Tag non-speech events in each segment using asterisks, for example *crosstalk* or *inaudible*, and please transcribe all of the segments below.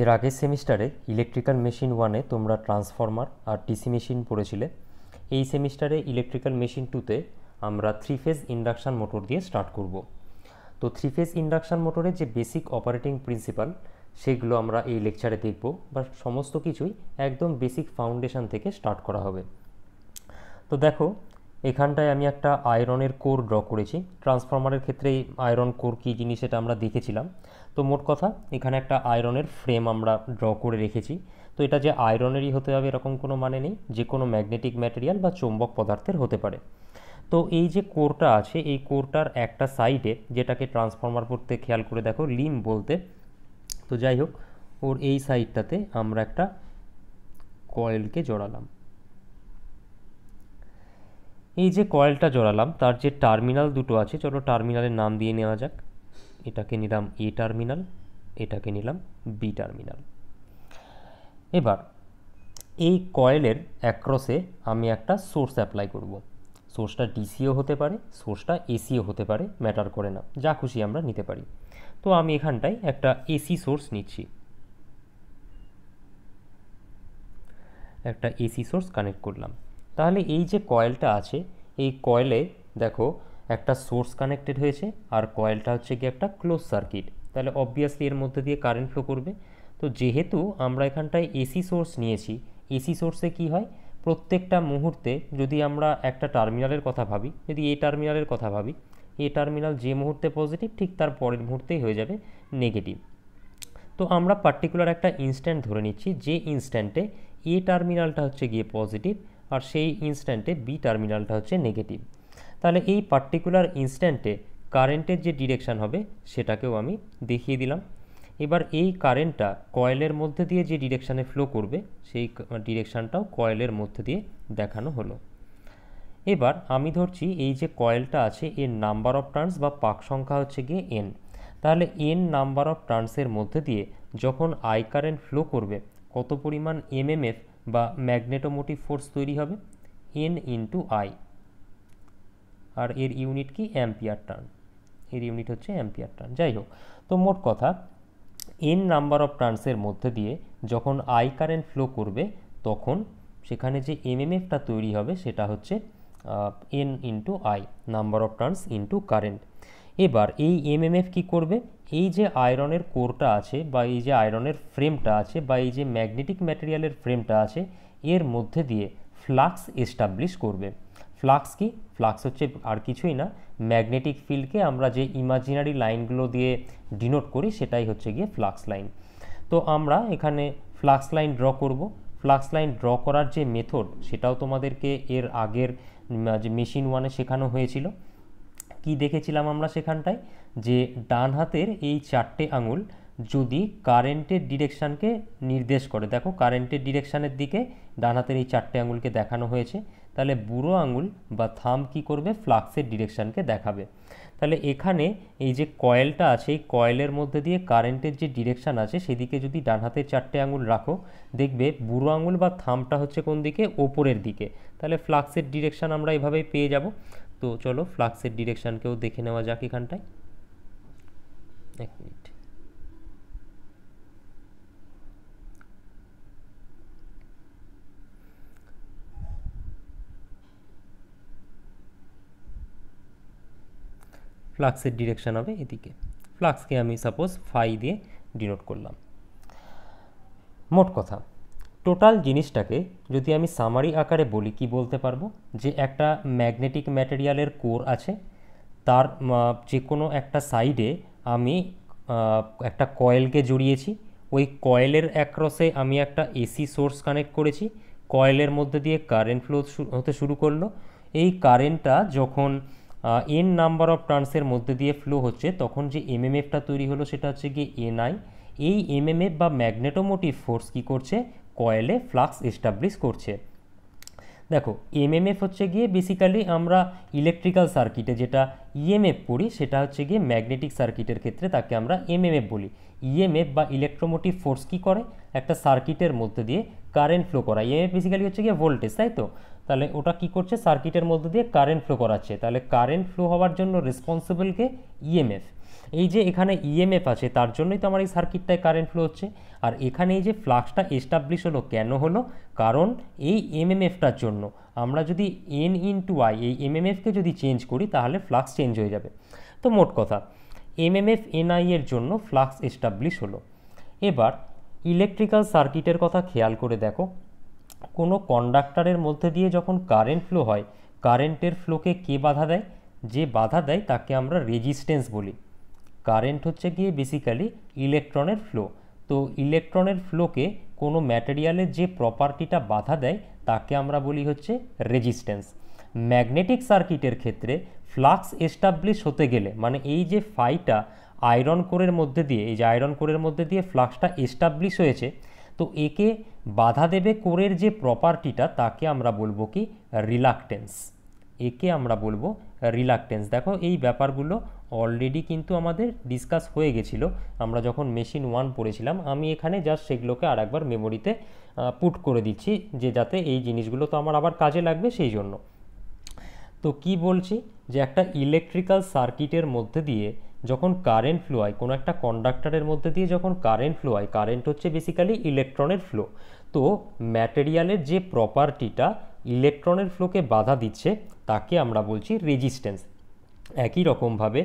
এর আগের সেমিস্টারে ইলেকট্রিক্যাল মেশিন ওয়ানে তোমরা ট্রান্সফর্মার আর টিসি মেশিন পড়েছিলে এই সেমিস্টারে ইলেকট্রিক্যাল মেশিন টুতে আমরা থ্রি ফেজ ইন্ডাকশান মোটর দিয়ে স্টার্ট করব তো থ্রি ফেজ ইন্ডাকশান মোটরের যে বেসিক অপারেটিং প্রিন্সিপাল সেগুলো আমরা এই লেকচারে দেখব বা সমস্ত কিছুই একদম বেসিক ফাউন্ডেশন থেকে স্টার্ট করা হবে তো দেখো এখানটায় আমি একটা আয়রনের কোর ড্র করেছি ট্রান্সফর্মারের ক্ষেত্রে আয়রন কোর কী জিনিস এটা আমরা দেখেছিলাম তো মোট কথা এখানে একটা আয়রনের ফ্রেম আমরা ড্র করে রেখেছি তো এটা যে আয়রনেরই হতে হবে এরকম কোনো মানে নেই যে কোনো ম্যাগনেটিক ম্যাটেরিয়াল বা চৌম্বক পদার্থের হতে পারে তো এই যে কোরটা আছে এই কোরটার একটা সাইডে যেটাকে ট্রান্সফর্মার করতে খেয়াল করে দেখো লিম বলতে তো যাই হোক ওর এই সাইডটাতে আমরা একটা কয়েলকে জড়ালাম এই যে কয়েলটা জড়ালাম তার যে টার্মিনাল দুটো আছে চলো টার্মিনালের নাম দিয়ে নেওয়া যাক এটাকে নিলাম এ টার্মিনাল এটাকে নিলাম বি টার্মিনাল এবার এই কয়েলের অ্যাক্রসে আমি একটা সোর্স অ্যাপ্লাই করব। সোর্সটা ডিসিও হতে পারে সোর্সটা এসিও হতে পারে ম্যাটার করে না যা খুশি আমরা নিতে পারি তো আমি এখানটায় একটা এসি সোর্স নিচ্ছি একটা এসি সোর্স কানেক্ট করলাম তাহলে এই যে কয়েলটা আছে এই কয়েলে দেখো একটা সোর্স কানেক্টেড হয়েছে আর কয়েলটা হচ্ছে গিয়ে একটা ক্লোজ সার্কিট তাহলে অবভিয়াসলি এর মধ্যে দিয়ে কারেন্ট ফ্লো করবে তো যেহেতু আমরা এখানটায় এসি সোর্স নিয়েছি এসি সোর্সে কি হয় প্রত্যেকটা মুহূর্তে যদি আমরা একটা টার্মিনালের কথা ভাবি যদি এ টার্মিনালের কথা ভাবি এ টার্মিনাল যে মুহূর্তে পজিটিভ ঠিক তার পরের মুহূর্তেই হয়ে যাবে নেগেটিভ তো আমরা পার্টিকুলার একটা ইনস্ট্যান্ট ধরে নিচ্ছি যে ইনস্ট্যান্টে এ টার্মিনালটা হচ্ছে গিয়ে পজিটিভ আর সেই ইনস্ট্যান্টে বি টার্মিনালটা হচ্ছে নেগেটিভ তাহলে এই পার্টিকুলার ইনস্ট্যান্টে কারেন্টের যে ডিরেকশান হবে সেটাকেও আমি দেখিয়ে দিলাম এবার এই কারেন্টটা কয়েলের মধ্যে দিয়ে যে ডিরেকশানে ফ্লো করবে সেই ডিরেকশানটাও কয়েলের মধ্যে দিয়ে দেখানো হলো এবার আমি ধরছি এই যে কয়েলটা আছে এর নাম্বার অফ টার্নস বা পাক সংখ্যা হচ্ছে গিয়ে এন তাহলে এন নাম্বার অফ টার্নসের মধ্যে দিয়ে যখন আই কারেন্ট ফ্লো করবে কত পরিমাণ এমএমএফ বা ম্যাগনেটোমোটিভ ফোর্স তৈরি হবে এন ইন্টু আই আর এর ইউনিট কি অ্যাম্পিয়ার টার্ন এর ইউনিট হচ্ছে অ্যাম্পিয়ার টার্ন যাই হোক তো মোট কথা এন নাম্বার অফ টার্নসের মধ্যে দিয়ে যখন আই কারেন্ট ফ্লো করবে তখন সেখানে যে এমএমএফটা তৈরি হবে সেটা হচ্ছে N into I number of turns into current এবার এই এমএমএফ কি করবে এই যে আয়রনের কোরটা আছে বা এই যে আয়রনের ফ্রেমটা আছে বা এই যে ম্যাগনেটিক ম্যাটেরিয়ালের ফ্রেমটা আছে এর মধ্যে দিয়ে ফ্লাক্স এস্টাবলিশ করবে ফ্লাক্স কি ফ্লাক্স হচ্ছে আর কিছুই না ম্যাগনেটিক ফিল্ডকে আমরা যে ইমাজিনারি লাইনগুলো দিয়ে ডিনোট করি সেটাই হচ্ছে গিয়ে ফ্লাক্স লাইন তো আমরা এখানে ফ্লাক্স লাইন ড্র করব ফ্লাক্স লাইন ড্র করার যে মেথড সেটাও তোমাদেরকে এর আগের যে মেশিন ওয়ানে শেখানো হয়েছিল কি দেখেছিলাম আমরা সেখানটায় যে ডান হাতের এই চারটে আঙুল যদি কারেন্টের ডিরেকশানকে নির্দেশ করে দেখো কারেন্টের ডিরেকশানের দিকে ডান হাতের এই চারটে আঙুলকে দেখানো হয়েছে তাহলে বুড়ো আঙুল বা থাম কি করবে ফ্লাক্সের ডিরেকশানকে দেখাবে তাহলে এখানে এই যে কয়েলটা আছে এই কয়েলের মধ্যে দিয়ে কারেন্টের যে ডিরেকশান আছে সেদিকে যদি ডান হাতে চারটে আঙুল রাখো দেখবে বুড়ো আঙুল বা থামটা হচ্ছে কোন দিকে ওপরের দিকে তাহলে ফ্লাক্সের ডিরেকশান আমরা এভাবেই পেয়ে যাব তো চলো ফ্লাক্সের ডিরেকশানকেও দেখে নেওয়া যাক এখানটায় এক মিনিট ফ্লাক্সের ডিরেকশান হবে এদিকে ফ্লাক্সকে আমি সাপোজ ফাই দিয়ে ডিনোট করলাম মোট কথা টোটাল জিনিসটাকে যদি আমি সামারি আকারে বলি কি বলতে পারবো যে একটা ম্যাগনেটিক ম্যাটেরিয়ালের কোর আছে তার যে কোনো একটা সাইডে আমি একটা কয়েলকে জড়িয়েছি ওই কয়েলের অ্যাক্রসে আমি একটা এসি সোর্স কানেক্ট করেছি কয়েলের মধ্যে দিয়ে কারেন্ট ফ্লো হতে শুরু করলো এই কারেন্টটা যখন এন নাম্বার অফ টার্নসের মধ্যে দিয়ে ফ্লো হচ্ছে তখন যে এমএমএফটা তৈরি হলো সেটা হচ্ছে গিয়ে এনআই এই এমএমএফ বা ম্যাগনেটোমোটিভ ফোর্স কি করছে কয়েলে ফ্লাক্স এস্টাবলিশ করছে দেখো এমএমএফ হচ্ছে গিয়ে বেসিক্যালি আমরা ইলেকট্রিক্যাল সার্কিটে যেটা ইএমএফ e পড়ি সেটা হচ্ছে গিয়ে ম্যাগনেটিক সার্কিটের ক্ষেত্রে তাকে আমরা এমএমএফ বলি ইএমএফ e বা ইলেকট্রোমোটিভ ফোর্স কী করে একটা সার্কিটের মধ্যে দিয়ে কারেন্ট ফ্লো করা ইএমএফ বেসিক্যালি হচ্ছে গিয়ে ভোল্টেজ তাই তো তাহলে ওটা কি করছে সার্কিটের মধ্যে দিয়ে কারেন্ট ফ্লো করাচ্ছে তাহলে কারেন্ট ফ্লো হওয়ার জন্য রেসপন্সিবলকে ইএমএফ e এই যে এখানে ইএমএফ e আছে তার জন্যই তো আমার এই সার্কিটটায় কারেন্ট ফ্লো হচ্ছে আর এখানে এই যে ফ্লাক্সটা এস্টাবলিশ হলো কেন হলো কারণ এই এমএমএফটার e জন্য আমরা যদি এন ইন টু আই এই এমএমএফকে যদি চেঞ্জ করি তাহলে ফ্লাক্স চেঞ্জ হয়ে যাবে তো মোট কথা এমএমএফ এনআই এর জন্য ফ্লাক্স এস্টাবলিশ হলো এবার ইলেকট্রিক্যাল সার্কিটের কথা খেয়াল করে দেখো কোনো কন্ডাক্টারের মধ্যে দিয়ে যখন কারেন্ট ফ্লো হয় কারেন্টের ফ্লোকে কে বাধা দেয় যে বাধা দেয় তাকে আমরা রেজিস্ট্যান্স বলি কারেন্ট হচ্ছে গিয়ে বেসিক্যালি ইলেকট্রনের ফ্লো তো ইলেকট্রনের ফ্লোকে কোনো ম্যাটেরিয়ালের যে প্রপার্টিটা বাধা দেয় তাকে আমরা বলি হচ্ছে রেজিস্ট্যান্স ম্যাগনেটিক সার্কিটের ক্ষেত্রে ফ্লাক্স এস্টাবলিশ হতে গেলে মানে এই যে ফাইটা আয়রন কোরের মধ্যে দিয়ে এই যে আয়রন কোরের মধ্যে দিয়ে ফ্লাক্সটা এস্টাবলিশ হয়েছে তো একে বাধা দেবে কোরের যে প্রপার্টিটা তাকে আমরা বলবো কি রিলাকটেন্স একে আমরা বলবো রিলাকটেন্স দেখো এই ব্যাপারগুলো অলরেডি কিন্তু আমাদের ডিসকাস হয়ে গেছিল আমরা যখন মেশিন ওয়ান পড়েছিলাম আমি এখানে জাস্ট সেগুলোকে আর একবার মেমোরিতে পুট করে দিচ্ছি যে যাতে এই জিনিসগুলো তো আমার আবার কাজে লাগবে সেই জন্য তো কি বলছি যে একটা ইলেকট্রিক্যাল সার্কিটের মধ্যে দিয়ে যখন কারেন্ট ফ্লো হয় কোনো একটা কন্ডাক্টারের মধ্যে দিয়ে যখন কারেন্ট ফ্লো হয় কারেন্ট হচ্ছে বেসিক্যালি ইলেকট্রনের ফ্লো তো ম্যাটেরিয়ালের যে প্রপার্টিটা ইলেকট্রনের ফ্লোকে বাধা দিচ্ছে তাকে আমরা বলছি রেজিস্ট্যান্স একই রকমভাবে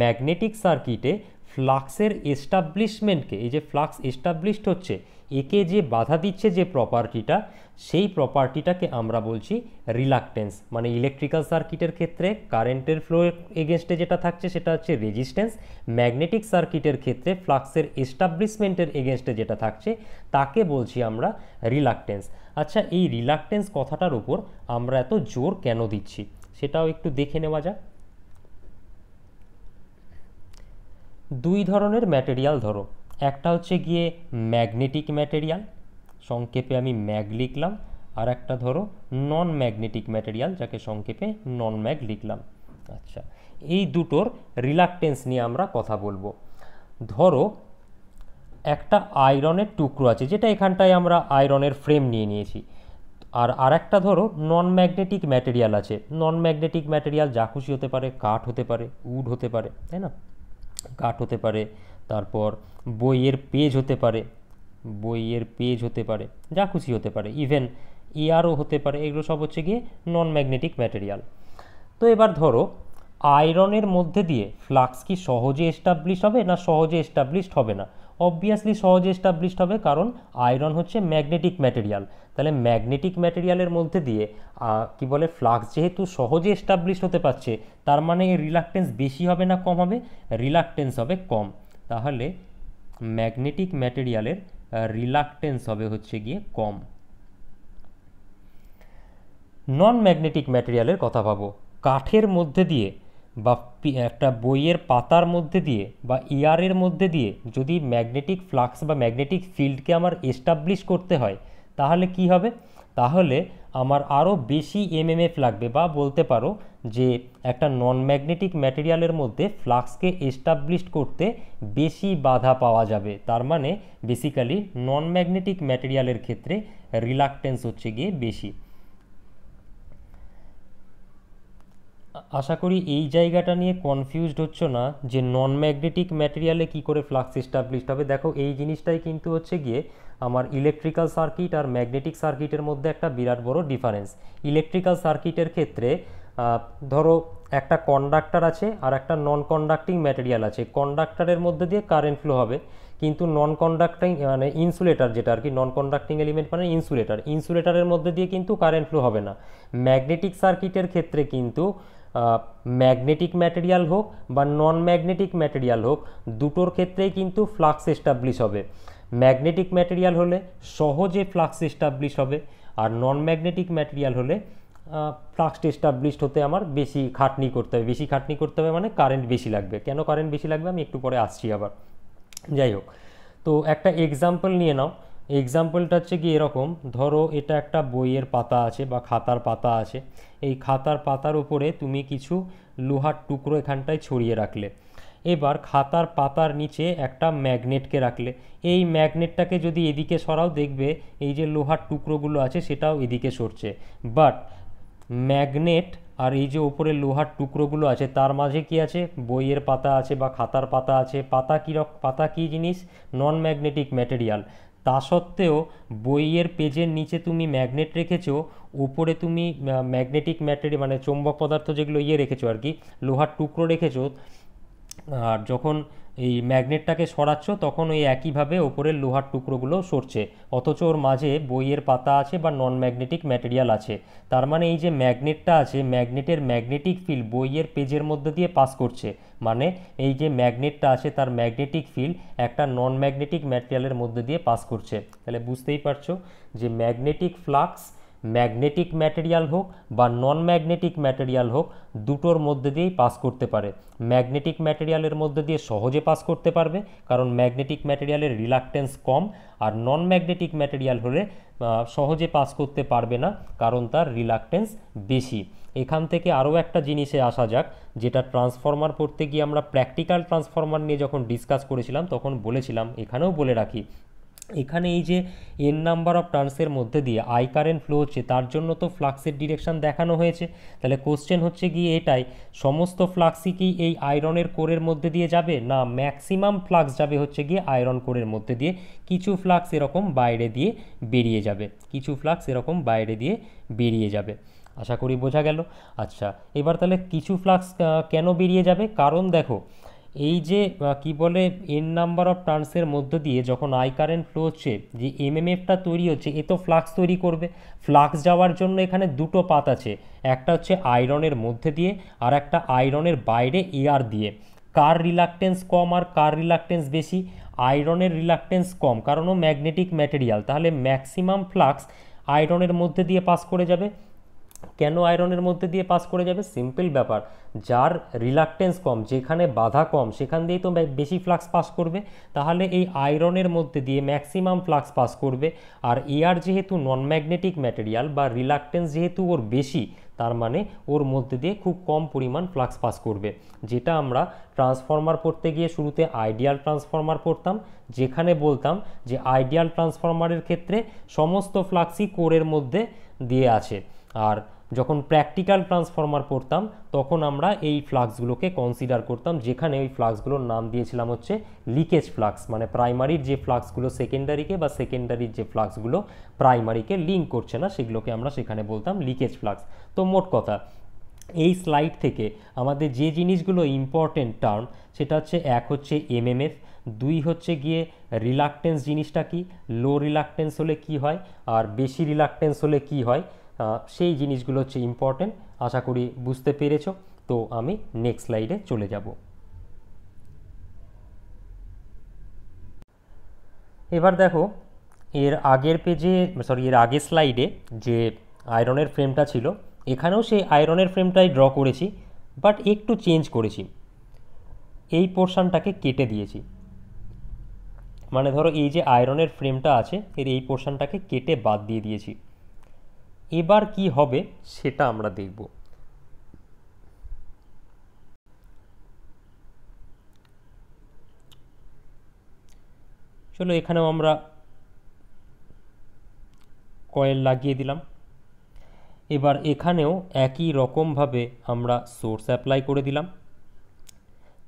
ম্যাগনেটিক সার্কিটে ফ্লাক্সের এস্টাবলিশমেন্টকে এই যে ফ্লাক্স এস্টাবলিশড হচ্ছে একে যে বাধা দিচ্ছে যে প্রপার্টিটা সেই প্রপার্টিটাকে আমরা বলছি রিলাকটেন্স মানে ইলেকট্রিক্যাল সার্কিটের ক্ষেত্রে কারেন্টের ফ্লো এগেনস্টে যেটা থাকছে সেটা হচ্ছে রেজিস্ট্যান্স ম্যাগনেটিক সার্কিটের ক্ষেত্রে ফ্লাক্সের এস্টাবলিশমেন্টের এগেনস্টে যেটা থাকছে তাকে বলছি আমরা রিলাকটেন্স আচ্ছা এই রিলাকটেন্স কথাটার উপর আমরা এত জোর কেন দিচ্ছি সেটাও একটু দেখে নেওয়া যাক দুই ধরনের ম্যাটেরিয়াল ধরো একটা হচ্ছে গিয়ে ম্যাগনেটিক ম্যাটেরিয়াল সংক্ষেপে আমি ম্যাগ লিখলাম আর একটা ধরো নন ম্যাগনেটিক ম্যাটেরিয়াল যাকে সংক্ষেপে নন ম্যাগ লিখলাম আচ্ছা এই দুটোর রিলাকটেন্স নিয়ে আমরা কথা বলবো ধরো একটা আয়রনের টুকরো আছে যেটা এখানটায় আমরা আয়রনের ফ্রেম নিয়ে নিয়েছি আর আর একটা ধরো নন ম্যাগনেটিক ম্যাটেরিয়াল আছে নন ম্যাগনেটিক ম্যাটেরিয়াল যা খুশি হতে পারে কাঠ হতে পারে উড হতে পারে তাই না কাঠ হতে পারে তারপর বইয়ের পেজ হতে পারে বইয়ের পেজ হতে পারে যা খুশি হতে পারে ইভেন ইয়ারও e হতে পারে এগুলো সব হচ্ছে গিয়ে নন ম্যাগনেটিক ম্যাটেরিয়াল তো এবার ধরো আয়রনের মধ্যে দিয়ে ফ্লাক্স কি সহজে এস্টাবলিশ হবে না সহজে এস্টাবলিশড হবে না অবভিয়াসলি সহজে এস্টাবলিশড হবে কারণ আয়রন হচ্ছে ম্যাগনেটিক ম্যাটেরিয়াল তাহলে ম্যাগনেটিক ম্যাটেরিয়ালের মধ্যে দিয়ে কি বলে ফ্লাক্স যেহেতু সহজে এস্টাবলিশ হতে পারছে তার মানে রিলাকটেন্স বেশি হবে না কম হবে রিলাকটেন্স হবে কম তাহলে ম্যাগনেটিক ম্যাটেরিয়ালের রিলাকটেন্স হবে হচ্ছে গিয়ে কম নন ম্যাগনেটিক ম্যাটেরিয়ালের কথা ভাবো কাঠের মধ্যে দিয়ে বা একটা বইয়ের পাতার মধ্যে দিয়ে বা ইয়ারের মধ্যে দিয়ে যদি ম্যাগনেটিক ফ্লাক্স বা ম্যাগনেটিক ফিল্ডকে আমার এস্টাবলিশ করতে হয় তাহলে কি হবে তাহলে আমার আরও বেশি এমএমএফ লাগবে বা বলতে পারো যে একটা নন ম্যাগনেটিক ম্যাটেরিয়ালের মধ্যে ফ্লাক্সকে এস্টাবলিশড করতে বেশি বাধা পাওয়া যাবে তার মানে বেসিক্যালি নন ম্যাগনেটিক ম্যাটেরিয়ালের ক্ষেত্রে রিলাকটেন্স হচ্ছে গিয়ে বেশি আশা করি এই জায়গাটা নিয়ে কনফিউজড হচ্ছ না যে নন ম্যাগনেটিক ম্যাটেরিয়ালে কি করে ফ্লাক্স এস্টাবলিশড হবে দেখো এই জিনিসটাই কিন্তু হচ্ছে গিয়ে আমার ইলেকট্রিক্যাল সার্কিট আর ম্যাগনেটিক সার্কিটের মধ্যে একটা বিরাট বড় ডিফারেন্স ইলেকট্রিক্যাল সার্কিটের ক্ষেত্রে ধরো একটা কন্ডাক্টার আছে আর একটা নন কন্ডাক্টিং ম্যাটেরিয়াল আছে কন্ডাক্টারের মধ্যে দিয়ে কারেন্ট ফ্লো হবে কিন্তু নন কন্ডাক্টিং মানে ইনসুলেটার যেটা আর কি নন কন্ডাক্টিং এলিমেন্ট মানে ইনসুলেটার ইনসুলেটারের মধ্যে দিয়ে কিন্তু কারেন্ট ফ্লো হবে না ম্যাগনেটিক সার্কিটের ক্ষেত্রে কিন্তু ম্যাগনেটিক ম্যাটেরিয়াল হোক বা নন ম্যাগনেটিক ম্যাটেরিয়াল হোক দুটোর ক্ষেত্রেই কিন্তু ফ্লাক্স এস্টাবলিশ হবে ম্যাগনেটিক ম্যাটেরিয়াল হলে সহজে ফ্লাক্স এস্টাবলিশ হবে আর নন ম্যাগনেটিক ম্যাটেরিয়াল হলে ফ্লাক্সটা এস্টাবলিশড হতে আমার বেশি খাটনি করতে হবে বেশি খাটনি করতে হবে মানে কারেন্ট বেশি লাগবে কেন কারেন্ট বেশি লাগবে আমি একটু পরে আসছি আবার যাই হোক তো একটা এক্সাম্পল নিয়ে নাও এক্সাম্পলটা হচ্ছে কি এরকম ধরো এটা একটা বইয়ের পাতা আছে বা খাতার পাতা আছে এই খাতার পাতার উপরে তুমি কিছু লোহার টুকরো এখানটায় ছড়িয়ে রাখলে এবার খাতার পাতার নিচে একটা ম্যাগনেটকে রাখলে এই ম্যাগনেটটাকে যদি এদিকে সরাও দেখবে এই যে লোহার টুকরোগুলো আছে সেটাও এদিকে সরছে বাট ম্যাগনেট আর এই যে ওপরে লোহার টুকরোগুলো আছে তার মাঝে কি আছে বইয়ের পাতা আছে বা খাতার পাতা আছে পাতা কী পাতা কী জিনিস নন ম্যাগনেটিক ম্যাটেরিয়াল তা সত্ত্বেও বইয়ের পেজের নিচে তুমি ম্যাগনেট রেখেছো উপরে তুমি ম্যাগনেটিক ম্যাটেরিয়াল মানে চৌম্বক পদার্থ যেগুলো ইয়ে রেখেছো আর কি লোহার টুকরো রেখেছো আর যখন এই ম্যাগনেটটাকে সরাচ্ছ তখন ওই একইভাবে ওপরের লোহার টুকরোগুলো সরছে অথচ ওর মাঝে বইয়ের পাতা আছে বা নন ম্যাগনেটিক ম্যাটেরিয়াল আছে তার মানে এই যে ম্যাগনেটটা আছে ম্যাগনেটের ম্যাগনেটিক ফিল্ড বইয়ের পেজের মধ্যে দিয়ে পাস করছে মানে এই যে ম্যাগনেটটা আছে তার ম্যাগনেটিক ফিল্ড একটা নন ম্যাগনেটিক ম্যাটেরিয়ালের মধ্যে দিয়ে পাস করছে তাহলে বুঝতেই পারছো যে ম্যাগনেটিক ফ্লাক্স ম্যাগনেটিক ম্যাটেরিয়াল হোক বা নন ম্যাগনেটিক ম্যাটেরিয়াল হোক দুটোর মধ্যে দিয়েই পাস করতে পারে ম্যাগনেটিক ম্যাটেরিয়ালের মধ্যে দিয়ে সহজে পাস করতে পারবে কারণ ম্যাগনেটিক ম্যাটেরিয়ালের রিলাকটেন্স কম আর নন ম্যাগনেটিক ম্যাটেরিয়াল হলে সহজে পাস করতে পারবে না কারণ তার রিলাকটেন্স বেশি এখান থেকে আরও একটা জিনিসে আসা যাক যেটা ট্রান্সফর্মার পড়তে গিয়ে আমরা প্র্যাকটিক্যাল ট্রান্সফর্মার নিয়ে যখন ডিসকাস করেছিলাম তখন বলেছিলাম এখানেও বলে রাখি এখানে এই যে এন নাম্বার অফ টার্নসের মধ্যে দিয়ে আই কারেন্ট ফ্লো হচ্ছে তার জন্য তো ফ্লাক্সের ডিরেকশান দেখানো হয়েছে তাহলে কোশ্চেন হচ্ছে গিয়ে এটাই সমস্ত ফ্লাক্সই কি এই আয়রনের কোরের মধ্যে দিয়ে যাবে না ম্যাক্সিমাম ফ্লাক্স যাবে হচ্ছে গিয়ে আয়রন কোরের মধ্যে দিয়ে কিছু ফ্লাক্স এরকম বাইরে দিয়ে বেরিয়ে যাবে কিছু ফ্লাক্স এরকম বাইরে দিয়ে বেরিয়ে যাবে আশা করি বোঝা গেল আচ্ছা এবার তাহলে কিছু ফ্লাক্স কেন বেরিয়ে যাবে কারণ দেখো এই যে কি বলে এন নাম্বার অফ টার্নসের মধ্য দিয়ে যখন আই কারেন্ট ফ্লো হচ্ছে যে এমএমএফটা তৈরি হচ্ছে এ তো ফ্লাক্স তৈরি করবে ফ্লাক্স যাওয়ার জন্য এখানে দুটো পাত আছে একটা হচ্ছে আয়রনের মধ্যে দিয়ে আর একটা আয়রনের বাইরে এয়ার দিয়ে কার রিলাকটেন্স কম আর কার রিলাকটেন্স বেশি আয়রনের রিলাকটেন্স কম কারণও ম্যাগনেটিক ম্যাটেরিয়াল তাহলে ম্যাক্সিমাম ফ্লাক্স আয়রনের মধ্যে দিয়ে পাস করে যাবে কেন আয়রনের মধ্যে দিয়ে পাস করে যাবে সিম্পল ব্যাপার যার রিলাকটেন্স কম যেখানে বাধা কম সেখান দিয়েই তো বেশি ফ্লাক্স পাস করবে তাহলে এই আয়রনের মধ্যে দিয়ে ম্যাক্সিমাম ফ্লাক্স পাস করবে আর এয়ার যেহেতু নন ম্যাগনেটিক ম্যাটেরিয়াল বা রিলাকটেন্স যেহেতু ওর বেশি তার মানে ওর মধ্যে দিয়ে খুব কম পরিমাণ ফ্লাক্স পাস করবে যেটা আমরা ট্রান্সফর্মার পড়তে গিয়ে শুরুতে আইডিয়াল ট্রান্সফর্মার পড়তাম যেখানে বলতাম যে আইডিয়াল ট্রান্সফর্মারের ক্ষেত্রে সমস্ত ফ্লাক্সই কোরের মধ্যে দিয়ে আছে আর যখন প্র্যাকটিক্যাল ট্রান্সফর্মার পড়তাম তখন আমরা এই ফ্লাক্সগুলোকে কনসিডার করতাম যেখানে ওই ফ্লাক্সগুলোর নাম দিয়েছিলাম হচ্ছে লিকেজ ফ্লাক্স মানে প্রাইমারির যে ফ্লাক্সগুলো সেকেন্ডারিকে বা সেকেন্ডারির যে ফ্লাক্সগুলো প্রাইমারিকে লিঙ্ক করছে না সেগুলোকে আমরা সেখানে বলতাম লিকেজ ফ্লাক্স তো মোট কথা এই স্লাইড থেকে আমাদের যে জিনিসগুলো ইম্পর্টেন্ট টার্ম সেটা হচ্ছে এক হচ্ছে এমএমএফ দুই হচ্ছে গিয়ে রিলাকটেন্স জিনিসটা কি লো রিলাকটেন্স হলে কি হয় আর বেশি রিলাকটেন্স হলে কি হয় সেই জিনিসগুলো হচ্ছে ইম্পর্টেন্ট আশা করি বুঝতে পেরেছ তো আমি নেক্সট স্লাইডে চলে যাব এবার দেখো এর আগের পেজে সরি এর আগের স্লাইডে যে আয়রনের ফ্রেমটা ছিল এখানেও সেই আয়রনের ফ্রেমটাই ড্র করেছি বাট একটু চেঞ্জ করেছি এই পোর্শানটাকে কেটে দিয়েছি মানে ধরো এই যে আয়রনের ফ্রেমটা আছে এর এই পোর্শানটাকে কেটে বাদ দিয়ে দিয়েছি এবার কি হবে সেটা আমরা দেখব চলো এখানেও আমরা কয়েল লাগিয়ে দিলাম এবার এখানেও একই রকমভাবে আমরা সোর্স অ্যাপ্লাই করে দিলাম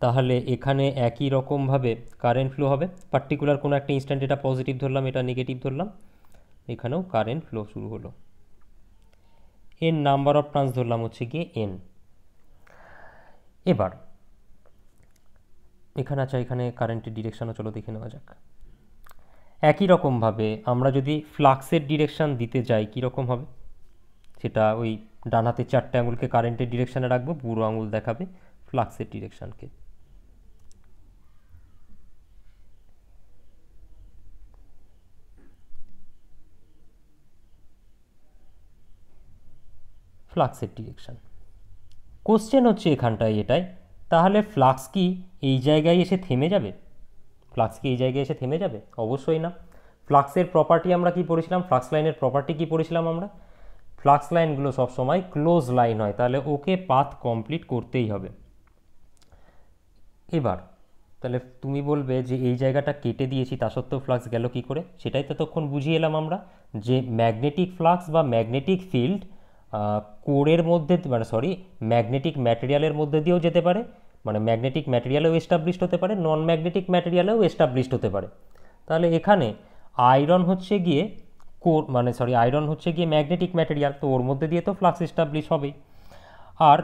তাহলে এখানে একই রকমভাবে কারেন্ট ফ্লো হবে পার্টিকুলার কোনো একটা ইনস্ট্যান্ট এটা পজিটিভ ধরলাম এটা নেগেটিভ ধরলাম এখানেও কারেন্ট ফ্লো শুরু হলো এর নাম্বার অফ টার্মস ধরলাম হচ্ছে গিয়ে এন এবার এখানে আছে আচ্ছা, এখানে কারেন্টের ডিরেকশানও চলো দেখে নেওয়া যাক একই রকমভাবে আমরা যদি ফ্লাক্সের ডিরেকশান দিতে যাই কীরকম হবে সেটা ওই ডানাতে চারটে আঙুলকে কারেন্টের ডিরেকশানে রাখবো বুড়ো আঙুল দেখাবে ফ্লাক্সের ডিরেকশানকে ফ্লাক্সের ডিরেকশান কোশ্চেন হচ্ছে এখানটায় এটাই তাহলে ফ্লাক্স কি এই জায়গায় এসে থেমে যাবে ফ্লাক্স কি এই জায়গায় এসে থেমে যাবে অবশ্যই না ফ্লাক্সের প্রপার্টি আমরা কি পড়েছিলাম ফ্লাক্স লাইনের প্রপার্টি কি পড়েছিলাম আমরা ফ্লাক্স লাইনগুলো সবসময় ক্লোজ লাইন হয় তাহলে ওকে পাথ কমপ্লিট করতেই হবে এবার তাহলে তুমি বলবে যে এই জায়গাটা কেটে দিয়েছি তা সত্ত্বেও ফ্লাক্স গেল কি করে সেটাই ততক্ষণ বুঝিয়ে এলাম আমরা যে ম্যাগনেটিক ফ্লাক্স বা ম্যাগনেটিক ফিল্ড কোরের মধ্যে মানে সরি ম্যাগনেটিক ম্যাটেরিয়ালের মধ্যে দিয়েও যেতে পারে মানে ম্যাগনেটিক ম্যাটেরিয়ালেও এস্টাবলিশড হতে পারে নন ম্যাগনেটিক ম্যাটেরিয়ালেও এস্টাবলিশড হতে পারে তাহলে এখানে আয়রন হচ্ছে গিয়ে কোর মানে সরি আয়রন হচ্ছে গিয়ে ম্যাগনেটিক ম্যাটেরিয়াল তো ওর মধ্যে দিয়ে তো ফ্লাক্স এস্টাবলিশ হবেই আর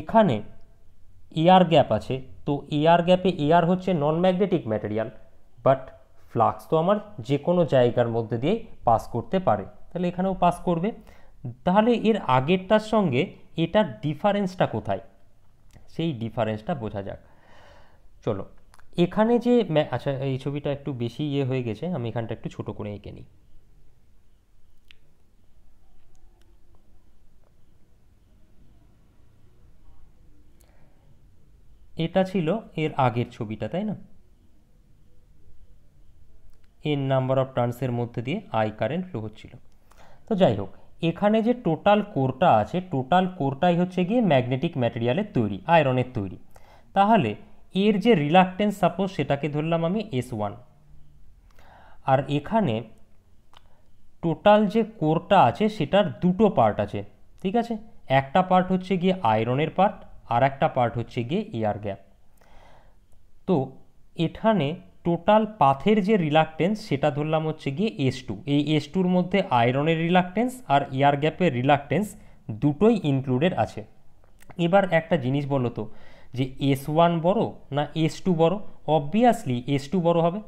এখানে এয়ার গ্যাপ আছে তো এয়ার গ্যাপে এয়ার হচ্ছে non magnetic material but flux তো আমার যে কোনো জায়গার মধ্যে দিয়েই পাস করতে পারে তাহলে এখানেও পাস করবে তাহলে এর আগেরটার সঙ্গে এটার ডিফারেন্সটা কোথায় সেই ডিফারেন্সটা বোঝা যাক চলো এখানে যে আচ্ছা এই ছবিটা একটু বেশি ইয়ে হয়ে গেছে আমি এখানটা একটু ছোট করে এঁকে নিই এটা ছিল এর আগের ছবিটা তাই না এর নাম্বার অফ টার্নসের মধ্যে দিয়ে আই কারেন্ট ফ্লো হচ্ছিল তো যাই হোক এখানে যে টোটাল কোরটা আছে টোটাল কোরটাই হচ্ছে গিয়ে ম্যাগনেটিক ম্যাটেরিয়ালের তৈরি আয়রনের তৈরি তাহলে এর যে রিলাকটেন্স সাপোজ সেটাকে ধরলাম আমি এস ওয়ান আর এখানে টোটাল যে কোরটা আছে সেটার দুটো পার্ট আছে ঠিক আছে একটা পার্ট হচ্ছে গিয়ে আয়রনের পার্ট আর একটা পার্ট হচ্ছে গিয়ে এয়ার গ্যাপ তো এখানে টোটাল পাথের যে রিলাকটেন্স সেটা ধরলাম হচ্ছে গিয়ে এস টু এই এস টুর মধ্যে আয়রনের রিলাকটেন্স আর এয়ার গ্যাপের রিলাকটেন্স দুটোই ইনক্লুডেড আছে এবার একটা জিনিস বলো তো যে এস ওয়ান বড়ো না এস টু বড়ো অবভিয়াসলি এস টু বড়ো হবে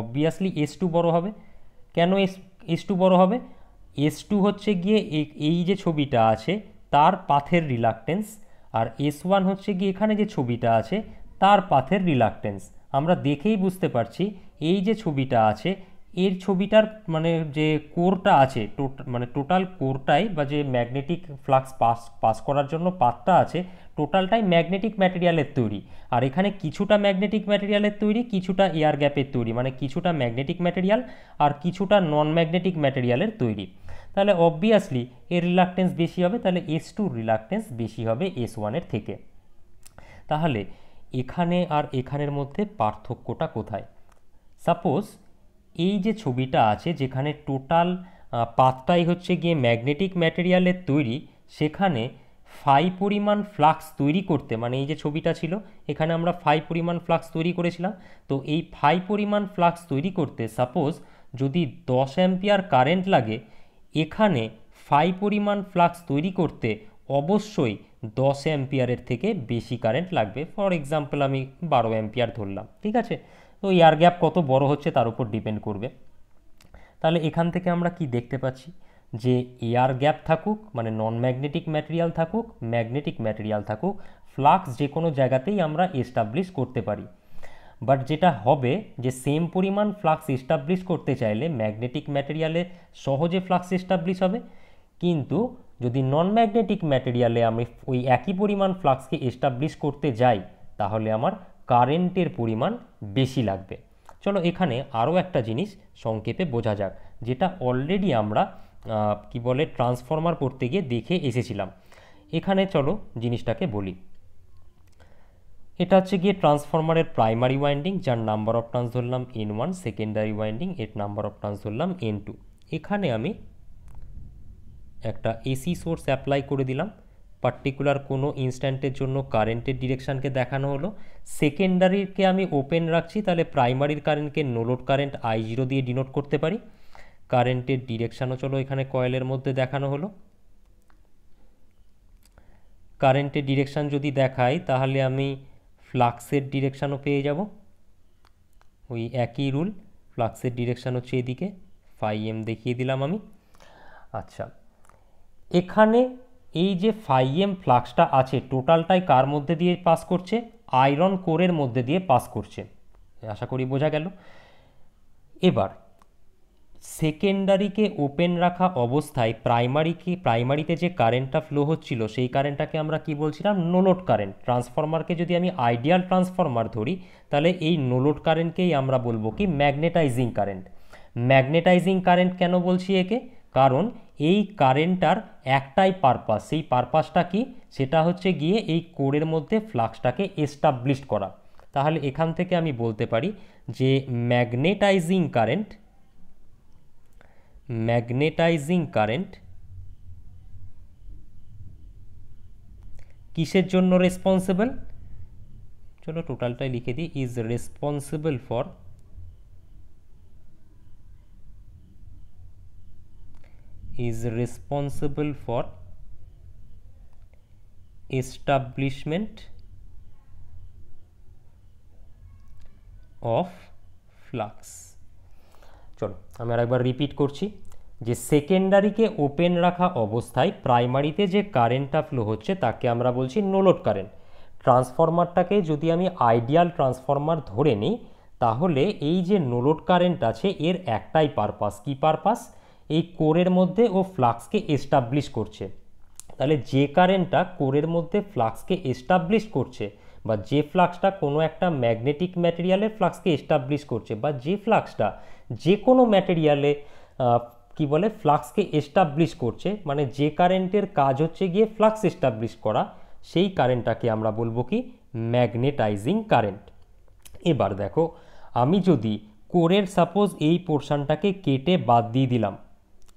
অবভিয়াসলি এস টু বড়ো হবে কেন এস এস টু বড়ো হবে এস টু হচ্ছে গিয়ে এই যে ছবিটা আছে তার পাথের রিলাকটেন্স আর এস ওয়ান হচ্ছে গিয়ে এখানে যে ছবিটা আছে তার পাথের রিলাকটেন্স আমরা দেখেই বুঝতে পারছি এই যে ছবিটা আছে এর ছবিটার মানে যে কোরটা আছে মানে টোটাল কোরটাই বা যে ম্যাগনেটিক ফ্লাক্স পাস পাস করার জন্য পাতটা আছে টোটালটাই ম্যাগনেটিক ম্যাটেরিয়ালের তৈরি আর এখানে কিছুটা ম্যাগনেটিক ম্যাটেরিয়ালের তৈরি কিছুটা এয়ার গ্যাপের তৈরি মানে কিছুটা ম্যাগনেটিক ম্যাটেরিয়াল আর কিছুটা নন ম্যাগনেটিক ম্যাটেরিয়ালের তৈরি তাহলে অবভিয়াসলি এর রিলাকটেন্স বেশি হবে তাহলে এস টু রিলাকটেন্স বেশি হবে এস ওয়ানের থেকে তাহলে এখানে আর এখানের মধ্যে পার্থক্যটা কোথায় সাপোজ এই যে ছবিটা আছে যেখানে টোটাল পাতটাই হচ্ছে গিয়ে ম্যাগনেটিক ম্যাটেরিয়ালের তৈরি সেখানে ফাই পরিমাণ ফ্লাক্স তৈরি করতে মানে এই যে ছবিটা ছিল এখানে আমরা ফাই পরিমাণ ফ্লাক্স তৈরি করেছিলাম তো এই ফাই পরিমাণ ফ্লাক্স তৈরি করতে সাপোজ যদি দশ অ্যাম্পিয়ার কারেন্ট লাগে এখানে ফাই পরিমাণ ফ্লাক্স তৈরি করতে অবশ্যই দশ অ্যাম্পিয়ারের থেকে বেশি কারেন্ট লাগবে ফর এক্সাম্পল আমি বারো অ্যাম্পিয়ার ধরলাম ঠিক আছে তো এয়ার গ্যাপ কত বড় হচ্ছে তার উপর ডিপেন্ড করবে তাহলে এখান থেকে আমরা কি দেখতে পাচ্ছি যে এয়ার গ্যাপ থাকুক মানে নন ম্যাগনেটিক ম্যাটেরিয়াল থাকুক ম্যাগনেটিক ম্যাটেরিয়াল থাকুক ফ্লাক্স যে কোনো জায়গাতেই আমরা এস্টাবলিশ করতে পারি বাট যেটা হবে যে সেম পরিমাণ ফ্লাক্স এস্টাবলিশ করতে চাইলে ম্যাগনেটিক ম্যাটেরিয়ালে সহজে ফ্লাক্স এস্টাবলিশ হবে কিন্তু যদি নন ম্যাগনেটিক ম্যাটেরিয়ালে আমি ওই একই পরিমাণ ফ্লাক্সকে এস্টাবলিশ করতে যাই তাহলে আমার কারেন্টের পরিমাণ বেশি লাগবে চলো এখানে আরও একটা জিনিস সংক্ষেপে বোঝা যাক যেটা অলরেডি আমরা কি বলে ট্রান্সফর্মার করতে গিয়ে দেখে এসেছিলাম এখানে চলো জিনিসটাকে বলি এটা হচ্ছে গিয়ে ট্রান্সফর্মারের প্রাইমারি ওয়াইন্ডিং যার নাম্বার অফ ট্রান্স ধরলাম এন ওয়ান সেকেন্ডারি ওয়াইন্ডিং এর নাম্বার অফ ট্রান্স ধরলাম এন টু এখানে আমি একটা এসি সোর্স অ্যাপ্লাই করে দিলাম পার্টিকুলার কোনো ইনস্ট্যান্টের জন্য কারেন্টের ডিরেকশানকে দেখানো হলো সেকেন্ডারিকে আমি ওপেন রাখছি তাহলে প্রাইমারির কারেন্টকে নোলোড কারেন্ট আই জিরো দিয়ে ডিনোট করতে পারি কারেন্টের ডিরেকশানও চলো এখানে কয়েলের মধ্যে দেখানো হলো কারেন্টের ডিরেকশান যদি দেখাই তাহলে আমি ফ্লাক্সের ডিরেকশানও পেয়ে যাব ওই একই রুল ফ্লাক্সের ডিরেকশান হচ্ছে এদিকে ফাই এম দেখিয়ে দিলাম আমি আচ্ছা এখানে এই যে এম ফ্লাক্সটা আছে টোটালটাই কার মধ্যে দিয়ে পাস করছে আয়রন কোরের মধ্যে দিয়ে পাস করছে আশা করি বোঝা গেল এবার সেকেন্ডারিকে ওপেন রাখা অবস্থায় প্রাইমারিকে প্রাইমারিতে যে কারেন্টটা ফ্লো হচ্ছিল সেই কারেন্টটাকে আমরা কি বলছিলাম নোলোড কারেন্ট ট্রান্সফরমারকে যদি আমি আইডিয়াল ট্রান্সফরমার ধরি তাহলে এই নোলোড কারেন্টকেই আমরা বলবো কি ম্যাগনেটাইজিং কারেন্ট ম্যাগনেটাইজিং কারেন্ট কেন বলছি একে কারণ এই কারেন্টটার একটাই পারপাস সেই পারপাসটা কি সেটা হচ্ছে গিয়ে এই কোরের মধ্যে ফ্লাক্সটাকে এস্টাবলিশ করা তাহলে এখান থেকে আমি বলতে পারি যে ম্যাগনেটাইজিং কারেন্ট ম্যাগনেটাইজিং কারেন্ট কিসের জন্য রেসপন্সিবল চলো টোটালটাই লিখে দিই is responsible for is responsible for establishment of flux চলো আমি আর একবার রিপিট করছি যে সেকেন্ডারিকে ওপেন রাখা অবস্থায় প্রাইমারিতে যে কারেন্টটা ফ্লো হচ্ছে তাকে আমরা বলছি নোলোড কারেন্ট ট্রান্সফরমারটাকে যদি আমি আইডিয়াল ট্রান্সফরমার ধরে নিই তাহলে এই যে নোলোড কারেন্ট আছে এর একটাই পারপাস কি পারপাস এই কোরের মধ্যে ও ফ্লাক্সকে এস্টাবলিশ করছে তাহলে যে কারেন্টটা কোরের মধ্যে ফ্লাক্সকে এস্টাবলিশ করছে বা যে ফ্লাক্সটা কোনো একটা ম্যাগনেটিক ম্যাটেরিয়ালের ফ্লাক্সকে এস্টাবলিশ করছে বা যে ফ্লাক্সটা যে কোনো ম্যাটেরিয়ালে কি বলে ফ্লাক্সকে এস্টাবলিশ করছে মানে যে কারেন্টের কাজ হচ্ছে গিয়ে ফ্লাক্স এস্টাবলিশ করা সেই কারেন্টটাকে আমরা বলবো কি ম্যাগনেটাইজিং কারেন্ট এবার দেখো আমি যদি কোরের সাপোজ এই পোর্শানটাকে কেটে বাদ দিয়ে দিলাম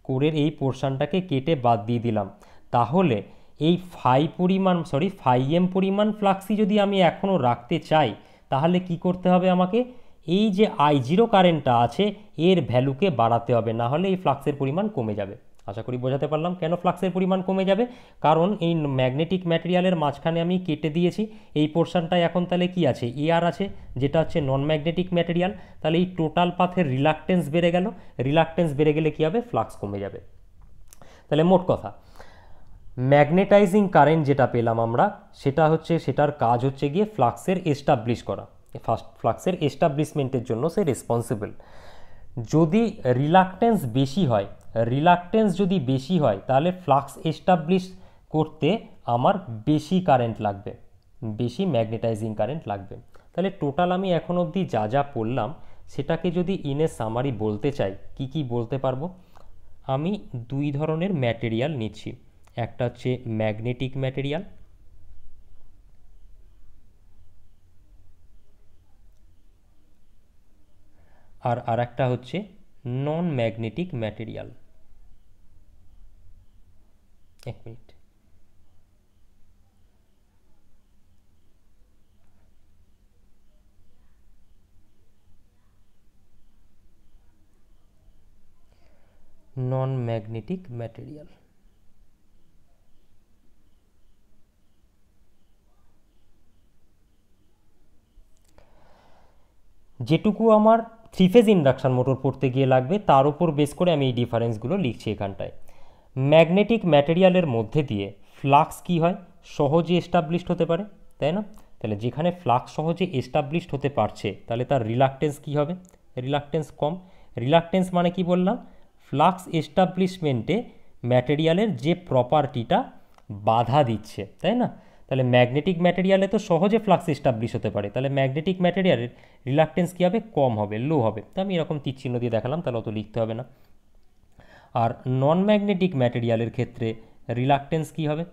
কোরের এই পোর্শানটাকে কেটে বাদ দিয়ে দিলাম তাহলে এই ফাই পরিমাণ সরি ফাই এম পরিমাণ ফ্লাক্সি যদি আমি এখনও রাখতে চাই তাহলে কি করতে হবে আমাকে এই যে আই জিরো কারেন্টটা আছে এর ভ্যালুকে বাড়াতে হবে না হলে এই ফ্লাক্সের পরিমাণ কমে যাবে আশা করি বোঝাতে পারলাম কেন ফ্লাক্সের পরিমাণ কমে যাবে কারণ এই ম্যাগনেটিক ম্যাটেরিয়ালের মাঝখানে আমি কেটে দিয়েছি এই পোর্শনটায় এখন তাহলে কি আছে এয়ার আছে যেটা হচ্ছে নন ম্যাগনেটিক ম্যাটেরিয়াল তাহলে এই টোটাল পাথের রিলাকটেন্স বেড়ে গেল রিলাকটেন্স বেড়ে গেলে কী হবে ফ্লাক্স কমে যাবে তাহলে মোট কথা ম্যাগনেটাইজিং কারেন্ট যেটা পেলাম আমরা সেটা হচ্ছে সেটার কাজ হচ্ছে গিয়ে ফ্লাক্সের এস্টাবলিশ করা ফার্স্ট ফ্লাক্সের এস্টাবলিশমেন্টের জন্য সে রেসপন্সিবল যদি রিলাকটেন্স বেশি হয় রিলাকটেন্স যদি বেশি হয় তাহলে ফ্লাক্স এস্টাবলিশ করতে আমার বেশি কারেন্ট লাগবে বেশি ম্যাগনেটাইজিং কারেন্ট লাগবে তাহলে টোটাল আমি এখন অবধি যা যা পড়লাম সেটাকে যদি ইনে সামারি বলতে চাই কি কি বলতে পারবো আমি দুই ধরনের ম্যাটেরিয়াল নিচ্ছি একটা হচ্ছে ম্যাগনেটিক ম্যাটেরিয়াল আর আরেকটা হচ্ছে নন ম্যাগনেটিক ম্যাটেরিয়াল এক মিনিট নন ম্যাগনেটিক ম্যাটেরিয়াল যেটুকু আমার থ্রি ফেজ ইন্ডাকশান মোটর পড়তে গিয়ে লাগবে তার উপর বেস করে আমি এই ডিফারেন্সগুলো লিখছি এখানটায় ম্যাগনেটিক ম্যাটেরিয়ালের মধ্যে দিয়ে ফ্লাক্স কি হয় সহজে এস্টাবলিশড হতে পারে তাই না তাহলে যেখানে ফ্লাক্স সহজে এস্টাবলিশড হতে পারছে তাহলে তার রিলাকটেন্স কি হবে রিলাকটেন্স কম রিলাকটেন্স মানে কি বললাম ফ্লাক্স এস্টাবলিশমেন্টে ম্যাটেরিয়ালের যে প্রপার্টিটা বাধা দিচ্ছে তাই না তাহলে ম্যাগনেটিক ম্যাটেরিয়ালে তো সহজে ফ্লাক্স এস্টাবলিশ হতে পারে তাহলে ম্যাগনেটিক ম্যাটেরিয়ালের রিলাকটেন্স কী হবে কম হবে লো হবে তো আমি এরকম তীর চিহ্ন দিয়ে দেখালাম তাহলে অত লিখতে হবে না আর নন ম্যাগনেটিক ম্যাটেরিয়ালের ক্ষেত্রে রিলাকটেন্স কি হবে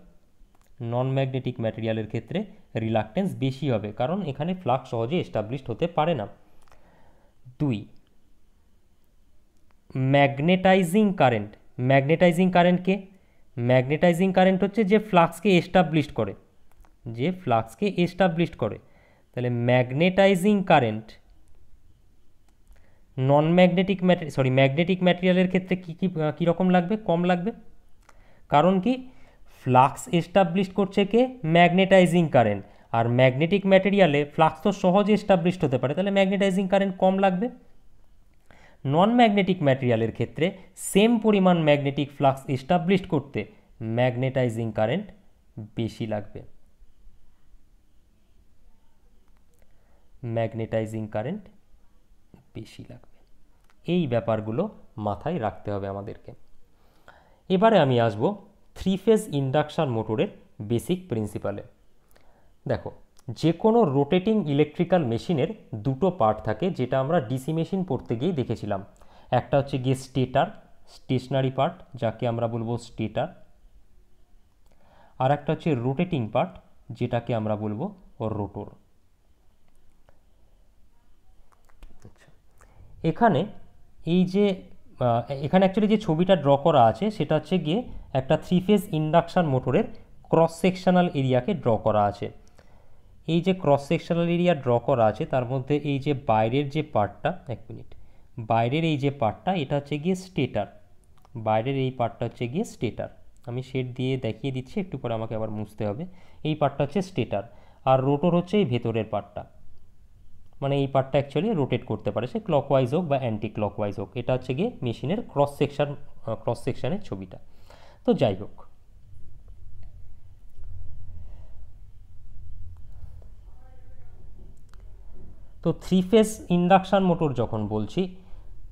নন ম্যাগনেটিক ম্যাটেরিয়ালের ক্ষেত্রে রিলাকটেন্স বেশি হবে কারণ এখানে ফ্লাক্স সহজে এস্টাবলিশড হতে পারে না দুই ম্যাগনেটাইজিং কারেন্ট ম্যাগনেটাইজিং কারেন্টকে ম্যাগনেটাইজিং কারেন্ট হচ্ছে যে ফ্লাক্সকে এস্টাবলিশড করে যে ফ্লাক্সকে এস্টাবলিশড করে তাহলে magnetizing current non magnetic material sorry magnetic ম্যাটেরিয়ালের ক্ষেত্রে কী কী কীরকম লাগবে কম লাগবে কারণ কি ফ্লাক্স এস্টাবলিশ করছে কে ম্যাগনেটাইজিং কারেন্ট আর ম্যাগনেটিক ম্যাটেরিয়ালে ফ্লাক্স তো সহজে এস্টাবলিশ হতে পারে তাহলে ম্যাগনেটাইজিং কারেন্ট কম লাগবে নন ম্যাগনেটিক ম্যাটেরিয়ালের ক্ষেত্রে সেম পরিমাণ ম্যাগনেটিক ফ্লাক্স এস্টাবলিশ করতে ম্যাগনেটাইজিং কারেন্ট বেশি লাগবে ম্যাগনেটাইজিং কারেন্ট বেশি লাগবে এই ব্যাপারগুলো মাথায় রাখতে হবে আমাদেরকে এবারে আমি আসব থ্রি ফেজ ইন্ডাকশান মোটরের বেসিক প্রিন্সিপালে দেখো যে কোনো রোটেটিং ইলেকট্রিক্যাল মেশিনের দুটো পার্ট থাকে যেটা আমরা ডিসি মেশিন পড়তে গিয়ে দেখেছিলাম একটা হচ্ছে গিয়ে স্টেটার স্টেশনারি পার্ট যাকে আমরা বলবো স্টেটার আর একটা হচ্ছে রোটেটিং পার্ট যেটাকে আমরা বলবো রোটর এখানে এই যে এখানে অ্যাকচুয়ালি যে ছবিটা ড্র করা আছে সেটা হচ্ছে গিয়ে একটা থ্রি ফেজ ইন্ডাকশান মোটরের ক্রস সেকশনাল এরিয়াকে ড্র করা আছে এই যে ক্রস সেকশনাল এরিয়া ড্র করা আছে তার মধ্যে এই যে বাইরের যে পার্টটা এক মিনিট বাইরের এই যে পার্টটা এটা হচ্ছে গিয়ে স্টেটার বাইরের এই পার্টটা হচ্ছে গিয়ে স্টেটার আমি শেড দিয়ে দেখিয়ে দিচ্ছি একটু পরে আমাকে আবার মুছতে হবে এই পার্টটা হচ্ছে স্টেটার আর রোটর হচ্ছে এই ভেতরের পার্টটা মানে এই পার্টটা অ্যাকচুয়ালি রোটেট করতে পারে সে ক্লকওয়াইজ হোক বা অ্যান্টি ক্লকওয়াইজ হোক এটা হচ্ছে গিয়ে মেশিনের ক্রস সেকশন ক্রস সেকশানের ছবিটা তো যাই হোক তো থ্রি ফেজ ইন্ডাকশান মোটর যখন বলছি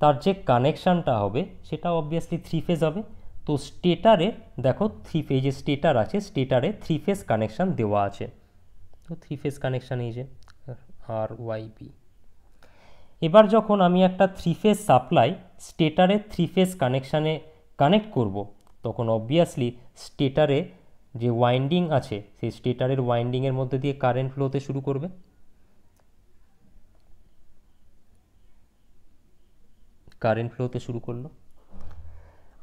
তার যে কানেকশানটা হবে সেটা অবভিয়াসলি থ্রি ফেজ হবে তো স্টেটারে দেখো থ্রি ফেজ যে স্টেটার আছে স্টেটারে থ্রি ফেজ কানেকশান দেওয়া আছে তো থ্রি ফেজ কানেকশান এই যে আর ওয়াইবি এবার যখন আমি একটা থ্রি ফেজ সাপ্লাই স্টেটারে থ্রি ফেজ কানেকশানে কানেক্ট করব তখন অবভিয়াসলি স্টেটারে যে ওয়াইন্ডিং আছে সেই স্টেটারের ওয়াইন্ডিংয়ের মধ্যে দিয়ে কারেন্ট ফ্লোতে শুরু করবে কারেন্ট ফ্লোতে শুরু করলো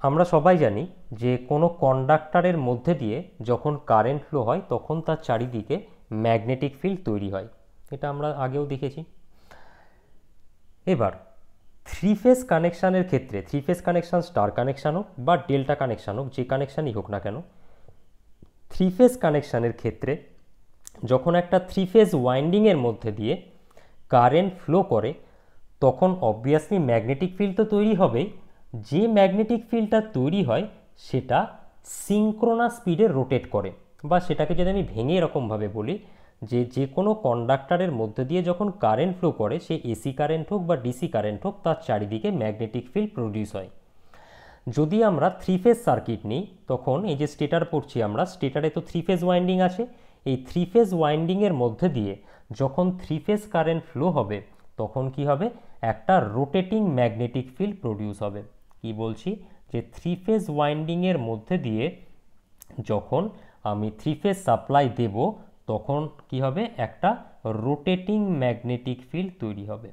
আমরা সবাই জানি যে কোনো কন্ডাক্টারের মধ্যে দিয়ে যখন কারেন্ট ফ্লো হয় তখন তার চারিদিকে ম্যাগনেটিক ফিল্ড তৈরি হয় এটা আমরা আগেও দেখেছি এবার থ্রি ফেস কানেকশানের ক্ষেত্রে three phase connection star connection হোক বা ডেল্টা কানেকশান হোক যে কানেকশানই হোক না কেন থ্রি ফেস কানেকশানের ক্ষেত্রে যখন একটা থ্রি ফেজ ওয়াইন্ডিংয়ের মধ্যে দিয়ে কারেন্ট ফ্লো করে তখন অবভিয়াসলি ম্যাগনেটিক ফিল্ড তো তৈরি হবে যে ম্যাগনেটিক ফিল্ডটা তৈরি হয় সেটা সিঙ্ক্রোনা স্পিডে রোটেট করে বা সেটাকে যদি আমি ভেঙে এরকমভাবে বলি যে যে কোনো কন্ডাক্টারের মধ্যে দিয়ে যখন কারেন্ট ফ্লো করে সে এসি কারেন্ট হোক বা ডিসি কারেন্ট হোক তার চারিদিকে ম্যাগনেটিক ফিল্ড প্রডিউস হয় যদি আমরা থ্রি ফেজ সার্কিট নিই তখন এই যে স্টেটার পড়ছি আমরা স্টেটারে তো থ্রি ফেজ ওয়াইন্ডিং আছে এই থ্রি ফেজ ওয়াইন্ডিংয়ের মধ্যে দিয়ে যখন থ্রি ফেজ কারেন্ট ফ্লো হবে তখন কি হবে একটা রোটেটিং ম্যাগনেটিক ফিল্ড প্রডিউস হবে কি বলছি যে থ্রি ফেজ ওয়াইন্ডিংয়ের মধ্যে দিয়ে যখন আমি থ্রি ফেজ সাপ্লাই দেব তখন কি হবে একটা রোটেটিং ম্যাগনেটিক ফিল্ড তৈরি হবে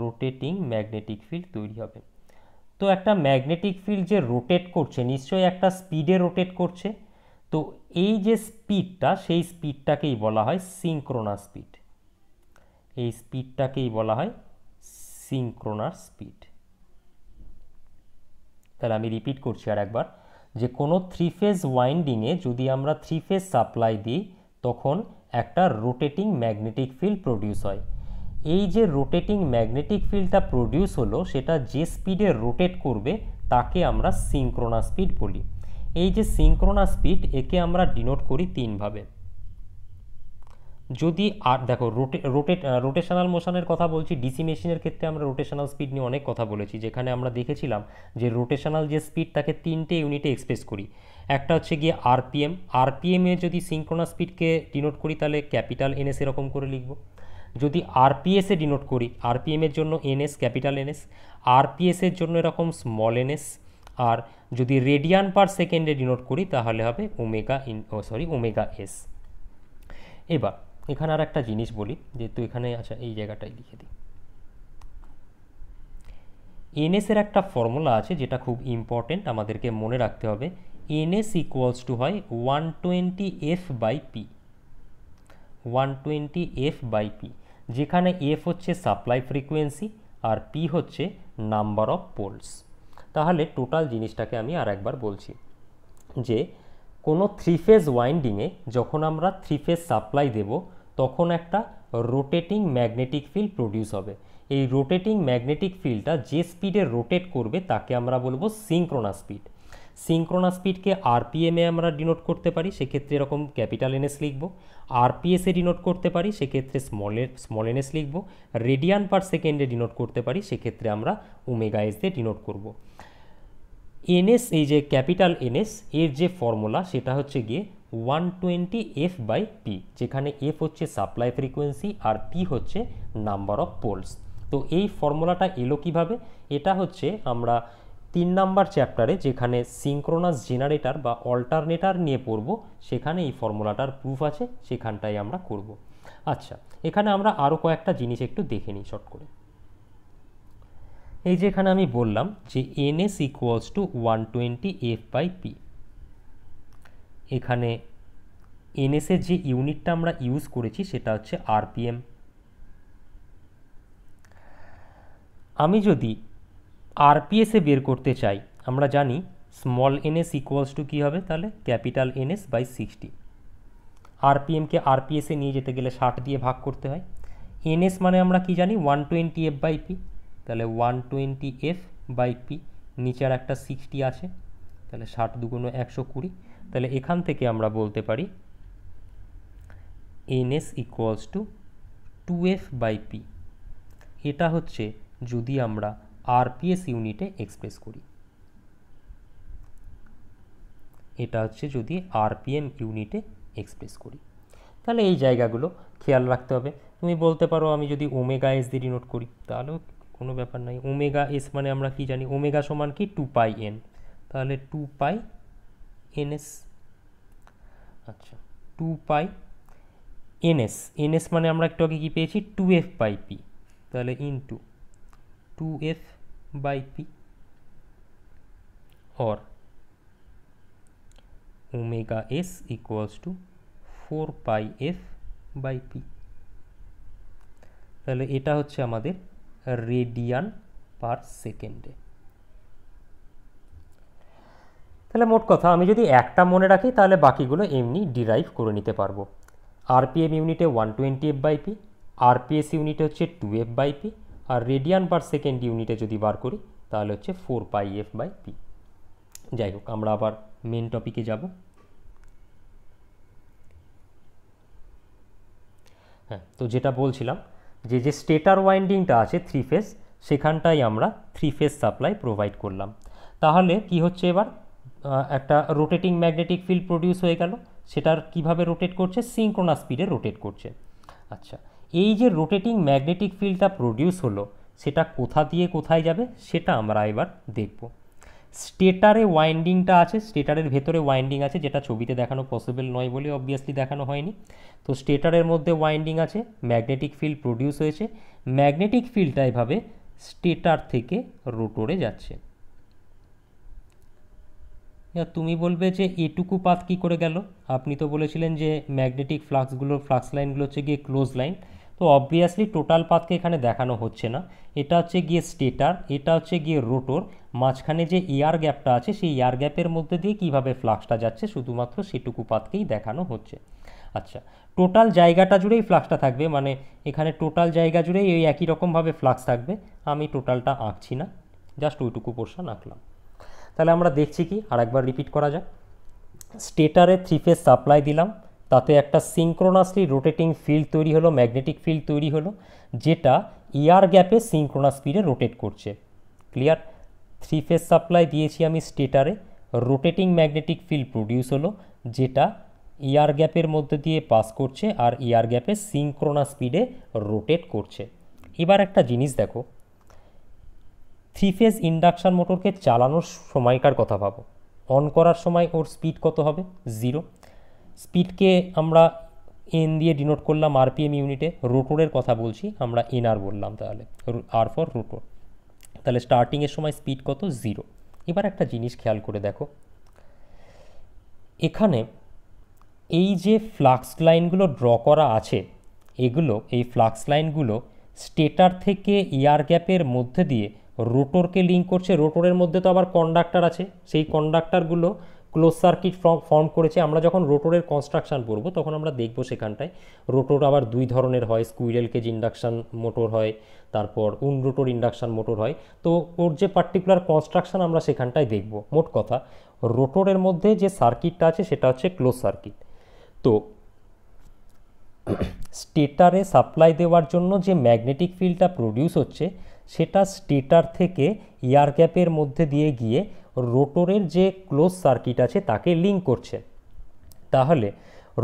রোটেটিং ম্যাগনেটিক ফিল্ড তৈরি হবে তো একটা ম্যাগনেটিক ফিল্ড যে রোটেট করছে নিশ্চয়ই একটা স্পিডে রোটেট করছে তো এই যে স্পিডটা সেই স্পিডটাকেই বলা হয় সিঙ্ক্রোনাস স্পিড এই স্পিডটাকেই বলা হয় সিঙ্ক্রোনাস স্পিড তাহলে আমি রিপিট করছি আর একবার যে কোনো থ্রি ফেজ ওয়াইন্ডিংয়ে যদি আমরা থ্রি ফেজ সাপ্লাই দিই তখন একটা রোটেটিং ম্যাগনেটিক ফিল্ড প্রডিউস হয় এই যে রোটেটিং ম্যাগনেটিক ফিল্ডটা প্রডিউস হলো সেটা যে স্পিডে রোটেট করবে তাকে আমরা সিঙ্ক্রোনা স্পিড বলি এই যে সিঙ্ক্রোনা স্পিড একে আমরা ডিনোট করি তিনভাবে যদি আর দেখো রোটে রোটেট রোটেশনাল মোশনের কথা বলছি ডিসি মেশিনের ক্ষেত্রে আমরা রোটেশনাল স্পিড নিয়ে অনেক কথা বলেছি যেখানে আমরা দেখেছিলাম যে রোটেশনাল যে স্পিড তাকে তিনটে ইউনিটে এক্সপ্রেস করি একটা হচ্ছে গিয়ে আরপিএম আরপিএমে যদি সিঙ্ক্রোনাস স্পিডকে ডিনোট করি তাহলে ক্যাপিটাল এনএস এরকম করে লিখব যদি আরপিএসে ডিনোট করি আরপিএমের জন্য এনএস ক্যাপিটাল এনএস আরপিএসের জন্য এরকম স্মল এনএস আর যদি রেডিয়ান পার সেকেন্ডে ডিনোট করি তাহলে হবে omega in sorry omega S এবার এখানে আর একটা জিনিস বলি যেহেতু এখানে আচ্ছা এই জায়গাটাই লিখে দিই এনএসের একটা ফর্মুলা আছে যেটা খুব ইম্পর্টেন্ট আমাদেরকে মনে রাখতে হবে এনএস ইকুয়ালস টু হয় one twenty F by P one twenty F by P যেখানে এফ হচ্ছে সাপ্লাই ফ্রিকোয়েন্সি আর পি হচ্ছে নাম্বার অফ পোলস তাহলে টোটাল জিনিসটাকে আমি আর একবার বলছি যে কোনো থ্রি ফেজ ওয়াইন্ডিংয়ে যখন আমরা থ্রি ফেজ সাপ্লাই দেব তখন একটা রোটেটিং ম্যাগনেটিক ফিল্ড প্রডিউস হবে এই রোটেটিং ম্যাগনেটিক ফিল্ডটা যে স্পিডে রোটেট করবে তাকে আমরা বলবো সিঙ্ক্রোনাস স্পিড সিঙ্ক্রোনাস স্পিডকে আরপিএমে আমরা ডিনোট করতে পারি সেক্ষেত্রে এরকম ক্যাপিটাল এনএস লিখব আরপিএসে ডিনোট করতে পারি সেক্ষেত্রে স্মল স্মল এনএস লিখবো রেডিয়ান পার সেকেন্ডে ডিনোট করতে পারি সেক্ষেত্রে আমরা ওমেগা এস দিয়ে ডিনোট করব এনএস এই যে ক্যাপিটাল এনএস এর যে ফর্মুলা সেটা হচ্ছে গিয়ে one twenty F by P যেখানে এফ হচ্ছে সাপ্লাই ফ্রিকোয়েন্সি আর পি হচ্ছে নাম্বার অফ পোলস তো এই ফর্মুলাটা এলো কিভাবে এটা হচ্ছে আমরা তিন নাম্বার চ্যাপ্টারে যেখানে সিঙ্ক্রোনাস জেনারেটর বা অল্টারনেটার নিয়ে পড়ব সেখানে এই ফর্মুলাটার প্রুফ আছে সেখানটাই আমরা করব আচ্ছা এখানে আমরা আরও কয়েকটা জিনিস একটু দেখে নিই শর্ট করে এই যে এখানে আমি বললাম যে N S equals to one twenty F by P এখানে এনএসের যে ইউনিটটা আমরা ইউজ করেছি সেটা হচ্ছে আরপিএম আমি যদি আরপিএসে বের করতে চাই আমরা জানি স্মল এনএস ইকুয়ালস টু কী হবে তাহলে ক্যাপিটাল এনএস বাই সিক্সটি আরপিএমকে আরপিএসে নিয়ে যেতে গেলে ষাট দিয়ে ভাগ করতে হয় এনএস মানে আমরা কি জানি one twenty F by P তাহলে one twenty F by P নিচের একটা সিক্সটি আছে তাহলে ষাট দুগুণ একশো কুড়ি তাহলে এখান থেকে আমরা বলতে পারি NS equals to two F by P এটা হচ্ছে যদি আমরা আরপিএস ইউনিটে এক্সপ্রেস করি এটা হচ্ছে যদি আরপিএম ইউনিটে এক্সপ্রেস করি তাহলে এই জায়গাগুলো খেয়াল রাখতে হবে তুমি বলতে পারো আমি যদি ওমেগা এস দিয়ে ডিনোট করি তাহলেও কোনো ব্যাপার নাই ওমেগা এস মানে আমরা কি জানি ওমেগা সমান কি টু পাই এন তাহলে টু পাই ns আচ্ছা 2 पाई ns ns মানে আমরা একটু আগে কি পেয়েছি 2f பை p তাহলে into 2f by p or omega s = 4 pi f / p তাহলে এটা হচ্ছে আমাদের রেডিয়ান পার সেকেন্ডে তাহলে মোট কথা আমি যদি একটা মনে রাখি তাহলে বাকিগুলো এমনি ডিরাইভ করে নিতে পারবো আরপিএম ইউনিটে one twenty F by P P RPS ইউনিটে হচ্ছে টু এফ বাই পি আর রেডিয়ান পার সেকেন্ড ইউনিটে যদি বার করি তাহলে হচ্ছে four pi F by P যাই হোক আমরা আবার মেন টপিকে যাব হ্যাঁ তো যেটা বলছিলাম যে যে স্টেটার ওয়াইন্ডিংটা আছে থ্রি ফেস সেখানটাই আমরা থ্রি ফেস সাপ্লাই প্রোভাইড করলাম তাহলে কি হচ্ছে এবার একটা রোটেটিং ম্যাগনেটিক ফিল্ড প্রডিউস হয়ে গেল সেটার কিভাবে রোটেট করছে সিঙ্ক্রোনাস স্পিডে রোটেট করছে আচ্ছা এই যে রোটেটিং ম্যাগনেটিক ফিল্ডটা প্রডিউস হলো সেটা কোথা দিয়ে কোথায় যাবে সেটা আমরা এবার দেখব স্টেটারে ওয়াইন্ডিংটা আছে স্টেটারের ভেতরে ওয়াইন্ডিং আছে যেটা ছবিতে দেখানো পসিবল নয় বলে অবভিয়াসলি দেখানো হয়নি তো স্টেটারের মধ্যে ওয়াইন্ডিং আছে ম্যাগনেটিক ফিল্ড প্রডিউস হয়েছে ম্যাগনেটিক ফিল্ডটা এভাবে স্টেটার থেকে রোটরে যাচ্ছে তুমি বলবে যে এটুকু পাথ কী করে গেল আপনি তো বলেছিলেন যে ম্যাগনেটিক ফ্লাক্সগুলো ফ্লাক্স লাইনগুলো হচ্ছে গিয়ে ক্লোজ লাইন তো অবভিয়াসলি টোটাল পাথকে এখানে দেখানো হচ্ছে না এটা হচ্ছে গিয়ে স্টেটার এটা হচ্ছে গিয়ে রোটর মাঝখানে যে এয়ার গ্যাপটা আছে সেই এয়ার গ্যাপের মধ্যে দিয়ে কিভাবে ফ্লাক্সটা যাচ্ছে শুধুমাত্র সেটুকু পাথকেই দেখানো হচ্ছে আচ্ছা টোটাল জায়গাটা জুড়েই ফ্লাক্সটা থাকবে মানে এখানে টোটাল জায়গা জুড়েই ওই একই রকমভাবে ফ্লাক্স থাকবে আমি টোটালটা আঁকছি না জাস্ট ওইটুকু পোর্শন আঁকলাম তাহলে আমরা দেখছি কি আর একবার রিপিট করা যাক স্টেটারে থ্রি ফেজ সাপ্লাই দিলাম তাতে একটা সিঙ্ক্রোনাসলি রোটেটিং ফিল্ড তৈরি হলো ম্যাগনেটিক ফিল্ড তৈরি হলো যেটা ইয়ার গ্যাপে সিঙ্ক্রোনাস স্পিডে রোটেট করছে ক্লিয়ার থ্রি ফেজ সাপ্লাই দিয়েছি আমি স্টেটারে রোটেটিং ম্যাগনেটিক ফিল্ড প্রডিউস হলো যেটা ইয়ার গ্যাপের মধ্যে দিয়ে পাস করছে আর ইয়ার গ্যাপে সিঙ্ক্রোনাস স্পিডে রোটেট করছে এবার একটা জিনিস দেখো থ্রি ফেজ ইন্ডাকশান মোটরকে চালানোর সময়কার কথা ভাবো অন করার সময় ওর স্পিড কত হবে জিরো স্পিডকে আমরা এন দিয়ে ডিনোট করলাম আরপিএম ইউনিটে রোটোরের কথা বলছি আমরা এনআর বললাম তাহলে আর ফর রোটোর তাহলে স্টার্টিংয়ের সময় স্পিড কত জিরো এবার একটা জিনিস খেয়াল করে দেখো এখানে এই যে ফ্লাক্স লাইনগুলো ড্র করা আছে এগুলো এই ফ্লাক্স লাইনগুলো স্টেটার থেকে এয়ার গ্যাপের মধ্যে দিয়ে রোটরকে লিঙ্ক করছে রোটরের মধ্যে তো আবার কন্ডাক্টার আছে সেই কন্ডাক্টারগুলো ক্লোজ সার্কিট ফর্ম করেছে আমরা যখন রোটরের কনস্ট্রাকশান পড়বো তখন আমরা দেখবো সেখানটায় রোটর আবার দুই ধরনের হয় স্কুইরেল কেজ ইন্ডাকশান মোটর হয় তারপর উন রোটর ইন্ডাকশান মোটর হয় তো ওর যে পার্টিকুলার কনস্ট্রাকশান আমরা সেখানটায় দেখব মোট কথা রোটরের মধ্যে যে সার্কিটটা আছে সেটা হচ্ছে ক্লোজ সার্কিট তো স্টেটারে *clears throat* সাপ্লাই দেওয়ার জন্য যে ম্যাগনেটিক ফিল্ডটা প্রডিউস হচ্ছে সেটা স্টেটার থেকে এয়ার গ্যাপের মধ্যে দিয়ে গিয়ে রোটরের যে ক্লোজ সার্কিট আছে তাকে লিঙ্ক করছে তাহলে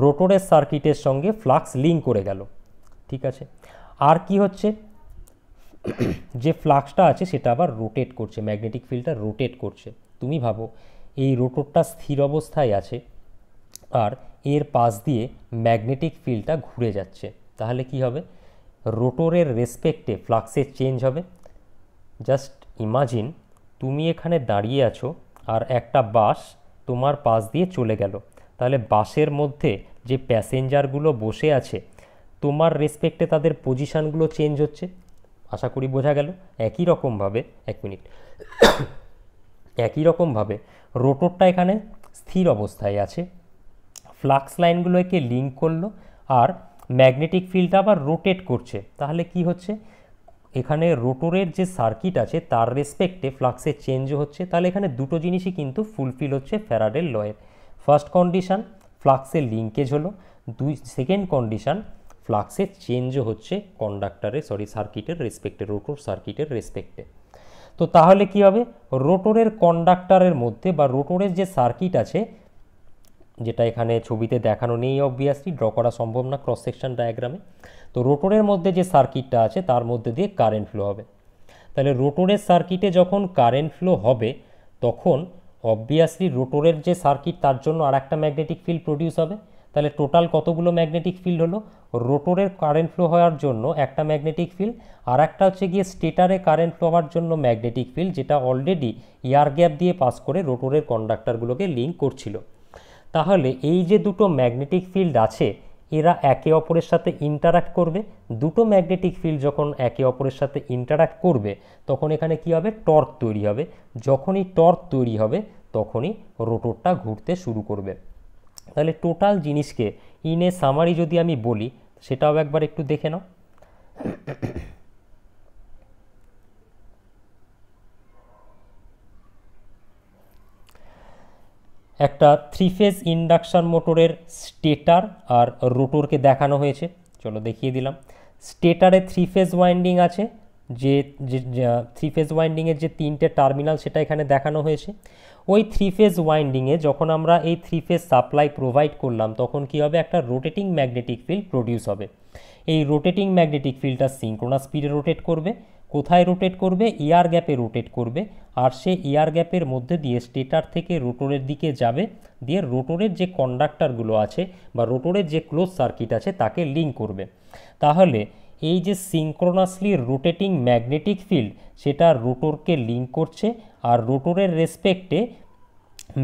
রোটরের সার্কিটের সঙ্গে ফ্লাক্স লিঙ্ক করে গেল ঠিক আছে আর কি হচ্ছে যে ফ্লাক্সটা আছে সেটা আবার রোটেট করছে ম্যাগনেটিক ফিল্ডটা রোটেট করছে তুমি ভাবো এই রোটরটা স্থির অবস্থায় আছে আর এর পাশ দিয়ে ম্যাগনেটিক ফিল্ডটা ঘুরে যাচ্ছে তাহলে কি হবে রোটোরের রেসপেক্টে ফ্লাক্সের চেঞ্জ হবে জাস্ট ইমাজিন তুমি এখানে দাঁড়িয়ে আছো আর একটা বাস তোমার পাশ দিয়ে চলে গেল তাহলে বাসের মধ্যে যে প্যাসেঞ্জারগুলো বসে আছে তোমার রেসপেক্টে তাদের পজিশানগুলো চেঞ্জ হচ্ছে আশা করি বোঝা গেল একই রকমভাবে এক মিনিট একই রকমভাবে রোটোরটা এখানে স্থির অবস্থায় আছে ফ্লাক্স লাইনগুলোকে লিঙ্ক করলো আর ম্যাগনেটিক ফিল্ডটা আবার রোটেট করছে তাহলে কি হচ্ছে এখানে রোটরের যে সার্কিট আছে তার রেসপেক্টে ফ্লাক্সের চেঞ্জও হচ্ছে তাহলে এখানে দুটো জিনিসই কিন্তু ফুলফিল হচ্ছে ফেরাডের লয়ের ফার্স্ট কন্ডিশান ফ্লাক্সের লিঙ্কেজ হলো দুই সেকেন্ড কন্ডিশান ফ্লাক্সের চেঞ্জও হচ্ছে কন্ডাক্টারে সরি সার্কিটের রেসপেক্টে রোটর সার্কিটের রেসপেক্টে তো তাহলে কি হবে রোটরের কন্ডাক্টারের মধ্যে বা রোটরের যে সার্কিট আছে যেটা এখানে ছবিতে দেখানো নেই অবভিয়াসলি ড্র করা সম্ভব না ক্রস সেকশন ডায়াগ্রামে তো রোটরের মধ্যে যে সার্কিটটা আছে তার মধ্যে দিয়ে কারেন্ট ফ্লো হবে তাহলে রোটরের সার্কিটে যখন কারেন্ট ফ্লো হবে তখন অবভিয়াসলি রোটরের যে সার্কিট তার জন্য আর একটা ম্যাগনেটিক ফিল্ড প্রডিউস হবে তাহলে টোটাল কতগুলো ম্যাগনেটিক ফিল্ড হলো রোটরের কারেন্ট ফ্লো হওয়ার জন্য একটা ম্যাগনেটিক ফিল্ড আর একটা হচ্ছে গিয়ে স্টেটারে কারেন্ট ফ্লো হওয়ার জন্য ম্যাগনেটিক ফিল্ড যেটা অলরেডি ইয়ার গ্যাপ দিয়ে পাস করে রোটরের কন্ডাক্টারগুলোকে লিঙ্ক করছিল তাহলে এই যে দুটো ম্যাগনেটিক ফিল্ড আছে এরা একে অপরের সাথে ইন্টারাক্ট করবে দুটো ম্যাগনেটিক ফিল্ড যখন একে অপরের সাথে ইন্টারাক্ট করবে তখন এখানে কি হবে টর্ক তৈরি হবে যখনই টর্ক তৈরি হবে তখনই রোটরটা ঘুরতে শুরু করবে তাহলে টোটাল জিনিসকে ইন এ সামারি যদি আমি বলি সেটাও একবার একটু দেখে নাও একটা থ্রি ফেজ ইন্ডাকশান মোটরের স্টেটার আর রোটরকে দেখানো হয়েছে চলো দেখিয়ে দিলাম স্টেটারে থ্রি ফেজ ওয়াইন্ডিং আছে যে থ্রি ফেজ ওয়াইন্ডিংয়ের যে তিনটে টার্মিনাল সেটা এখানে দেখানো হয়েছে ওই থ্রি ফেজ ওয়াইন্ডিংয়ে যখন আমরা এই থ্রি ফেজ সাপ্লাই প্রোভাইড করলাম তখন কি হবে একটা রোটেটিং ম্যাগনেটিক ফিল্ড প্রডিউস হবে এই রোটেটিং ম্যাগনেটিক ফিল্ডটা সিঙ্ক্রোনাস স্পিডে রোটেট করবে কোথায় রোটেট করবে ইয়ার গ্যাপে রোটেট করবে আর সে ইয়ার e গ্যাপের মধ্যে দিয়ে স্টেটার থেকে রোটরের দিকে যাবে দিয়ে রোটরের যে কন্ডাক্টারগুলো আছে বা রোটরের যে ক্লোজ সার্কিট আছে তাকে লিঙ্ক করবে তাহলে এই যে সিঙ্ক্রোনাসলি রোটেটিং ম্যাগনেটিক ফিল্ড সেটা রোটরকে লিঙ্ক করছে আর রোটরের রেসপেক্টে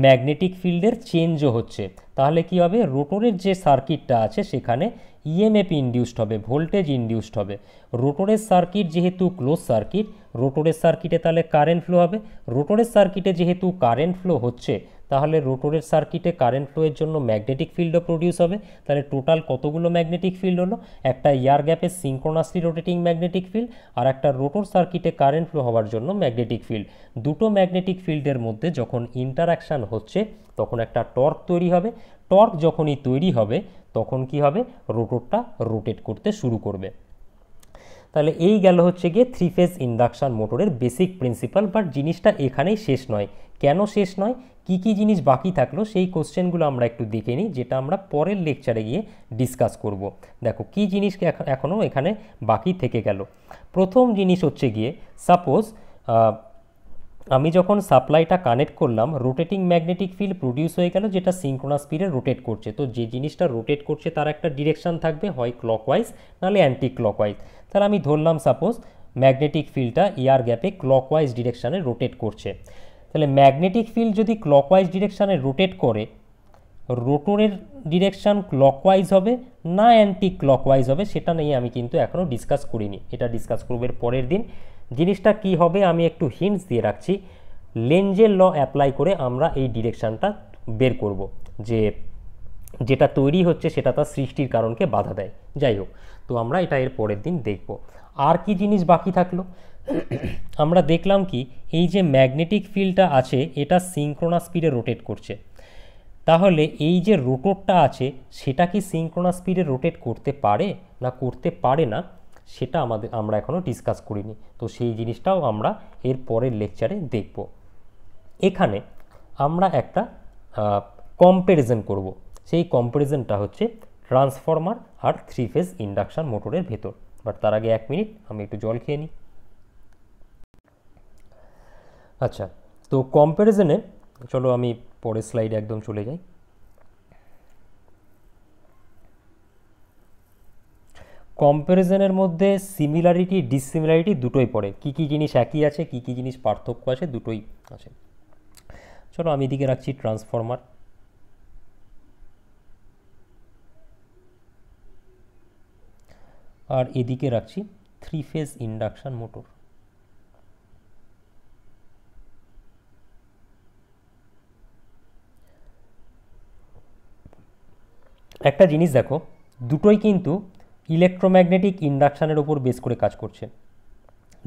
ম্যাগনেটিক ফিল্ডের চেঞ্জও হচ্ছে তাহলে কি হবে রোটরের যে সার্কিটটা আছে সেখানে ইএমএফ e ইনডিউসড হবে ভোল্টেজ ইনডিউসড হবে রোটরের সার্কিট যেহেতু ক্লোজ সার্কিট রোটরের সার্কিটে তাহলে কারেন্ট ফ্লো হবে রোটরের সার্কিটে যেহেতু কারেন্ট ফ্লো হচ্ছে তাহলে রোটরের সার্কিটে কারেন্ট ফ্লোয়ের জন্য ম্যাগনেটিক ফিল্ডও প্রডিউস হবে তাহলে টোটাল কতগুলো ম্যাগনেটিক ফিল্ড হলো একটা ইয়ার গ্যাপে সিঙ্ক্রোনাসলি রোটেটিং ম্যাগনেটিক ফিল্ড আর একটা রোটর সার্কিটে কারেন্ট ফ্লো হওয়ার জন্য ম্যাগনেটিক ফিল্ড দুটো ম্যাগনেটিক ফিল্ডের মধ্যে যখন ইন্টারাকশান হচ্ছে তখন একটা টর্ক তৈরি হবে টর্ক যখনই তৈরি হবে তখন কি হবে রোটরটা রোটেট করতে শুরু করবে তাহলে এই গেল হচ্ছে গিয়ে থ্রি ফেজ ইন্ডাকশান মোটরের বেসিক প্রিন্সিপাল বাট জিনিসটা এখানেই শেষ নয় কেন শেষ নয় কি কি জিনিস বাকি থাকলো সেই কোশ্চেনগুলো আমরা একটু দেখে নিই যেটা আমরা পরের লেকচারে গিয়ে ডিসকাস করব। দেখো কি জিনিস এখনও এখানে বাকি থেকে গেল প্রথম জিনিস হচ্ছে গিয়ে সাপোজ আমি যখন সাপ্লাইটা কানেক্ট করলাম রোটেটিং ম্যাগনেটিক ফিল্ড প্রডিউস হয়ে গেল যেটা সিঙ্ক্রোনাস স্পিডে রোটেট করছে তো যে জিনিসটা রোটেট করছে তার একটা ডিরেকশান থাকবে হয় ক্লকওয়াইজ নাহলে অ্যান্টি ক্লকওয়াইজ তাহলে আমি ধরলাম সাপোজ ম্যাগনেটিক ফিল্ডটা এয়ার গ্যাপে ক্লকওয়াইজ ডিরেকশানে রোটেট করছে তাহলে ম্যাগনেটিক ফিল্ড যদি ক্লকওয়াইজ ডিরেকশানে রোটেট করে রোটরের ডিরেকশান ক্লকওয়াইজ হবে না অ্যান্টি ক্লকওয়াইজ হবে সেটা নিয়ে আমি কিন্তু এখনও ডিসকাস করিনি এটা ডিসকাস করবো এর পরের দিন জিনিসটা কি হবে আমি একটু হিন্টস দিয়ে রাখছি লেঞ্জের ল অ্যাপ্লাই করে আমরা এই ডিরেকশানটা বের করব যে যেটা তৈরি হচ্ছে সেটা তার সৃষ্টির কারণকে বাধা দেয় যাই হোক তো আমরা এটা এর পরের দিন দেখব আর কি জিনিস বাকি থাকলো আমরা দেখলাম কি এই যে ম্যাগনেটিক ফিল্ডটা আছে এটা সিঙ্ক্রোনাস স্পিডে রোটেট করছে তাহলে এই যে রোটরটা আছে সেটা কি সিঙ্ক্রোনাস স্পিডে রোটেট করতে পারে না করতে পারে না সেটা আমাদের আমরা এখনও ডিসকাস করিনি তো সেই জিনিসটাও আমরা এর পরের লেকচারে দেখব এখানে আমরা একটা কম্প্যারিজন করব সেই কম্প্যারিজনটা হচ্ছে ট্রান্সফরমার আর থ্রি ফেজ ইন্ডাকশান মোটরের ভেতর বাট তার আগে এক মিনিট আমি একটু জল খেয়ে নিই আচ্ছা তো কম্প্যারিজনে চলো আমি পরের স্লাইডে একদম চলে যাই কম্প্যারিজনের মধ্যে সিমিলারিটি ডিসিমিলারিটি দুটোই পড়ে কী কী জিনিস একই আছে কী কী জিনিস পার্থক্য আছে দুটোই আছে চলো আমি এদিকে রাখছি ট্রান্সফরমার আর এদিকে রাখছি থ্রি ফেজ ইন্ডাকশান মোটর একটা জিনিস দেখো দুটোই কিন্তু ইলেকট্রোম্যাগনেটিক ইন্ডাকশানের ওপর বেস করে কাজ করছে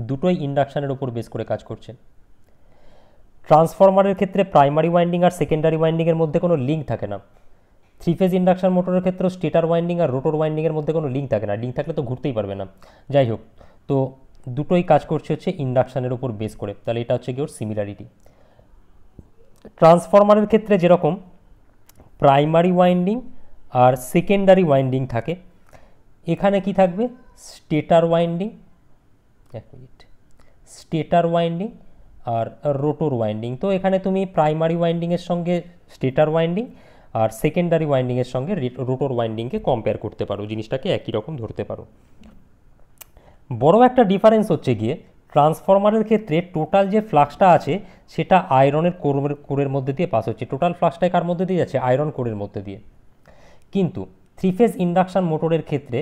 দুটোই ইন্ডাকশানের ওপর বেস করে কাজ করছে ট্রান্সফরমারের ক্ষেত্রে প্রাইমারি ওয়াইন্ডিং আর সেকেন্ডারি ওয়াইন্ডিংয়ের মধ্যে কোনো লিঙ্ক থাকে না থ্রি ফেজ ইন্ডাকশান মোটরের ক্ষেত্রেও স্টেটার ওয়াইন্ডিং আর রোটর ওয়াইন্ডিংয়ের মধ্যে কোনো লিঙ্ক থাকে না লিঙ্ক থাকলে তো ঘুরতেই পারবে না যাই হোক তো দুটোই কাজ করছে হচ্ছে ইন্ডাকশানের ওপর বেস করে তাহলে এটা হচ্ছে কি ওর সিমিলারিটি ট্রান্সফরমারের ক্ষেত্রে যেরকম প্রাইমারি ওয়াইন্ডিং আর সেকেন্ডারি ওয়াইন্ডিং থাকে এখানে কি থাকবে স্টেটার ওয়াইন্ডিং এক মিনিট স্টেটার ওয়াইন্ডিং আর রোটোর ওয়াইন্ডিং তো এখানে তুমি প্রাইমারি ওয়াইন্ডিংয়ের সঙ্গে স্টেটার ওয়াইন্ডিং আর সেকেন্ডারি ওয়াইন্ডিংয়ের সঙ্গে রোটোর ওয়াইন্ডিংকে কম্পেয়ার করতে পারো জিনিসটাকে একই রকম ধরতে পারো বড় একটা ডিফারেন্স হচ্ছে গিয়ে ট্রান্সফরমারের ক্ষেত্রে টোটাল যে ফ্লাক্সটা আছে সেটা আয়রনের কোরের কোরের মধ্যে দিয়ে পাস হচ্ছে টোটাল ফ্লাক্সটা কার মধ্যে দিয়ে যাচ্ছে আয়রন কোরের মধ্যে দিয়ে কিন্তু থ্রি ফেজ ইন্ডাকশান মোটরের ক্ষেত্রে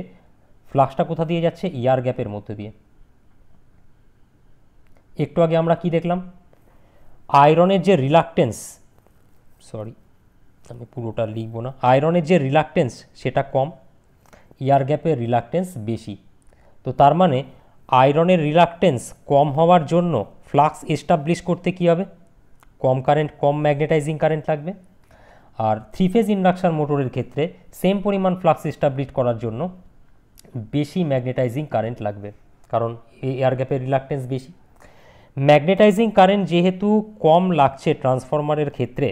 ফ্লাক্সটা কোথা দিয়ে যাচ্ছে ইয়ার e গ্যাপের মধ্যে দিয়ে একটু আগে আমরা কি দেখলাম আয়রনের যে রিলাকটেন্স সরি আমি পুরোটা লিখব না আয়রনের যে রিলাকটেন্স সেটা কম ইয়ার গ্যাপের রিলাকটেন্স বেশি তো তার মানে আয়রনের রিলাকটেন্স কম হওয়ার জন্য ফ্লাক্স এস্টাবলিশ করতে কী হবে কম কারেন্ট কম ম্যাগনেটাইজিং কারেন্ট লাগবে আর থ্রি ফেজ ইন্ডাকশান মোটরের ক্ষেত্রে সেম পরিমাণ ফ্লাক্স এস্টাবলিশ করার জন্য বেশি ম্যাগনেটাইজিং কারেন্ট লাগবে কারণ এই এয়ার গ্যাপের রিলাকটেন্স বেশি ম্যাগনেটাইজিং কারেন্ট যেহেতু কম লাগছে ট্রান্সফরমারের ক্ষেত্রে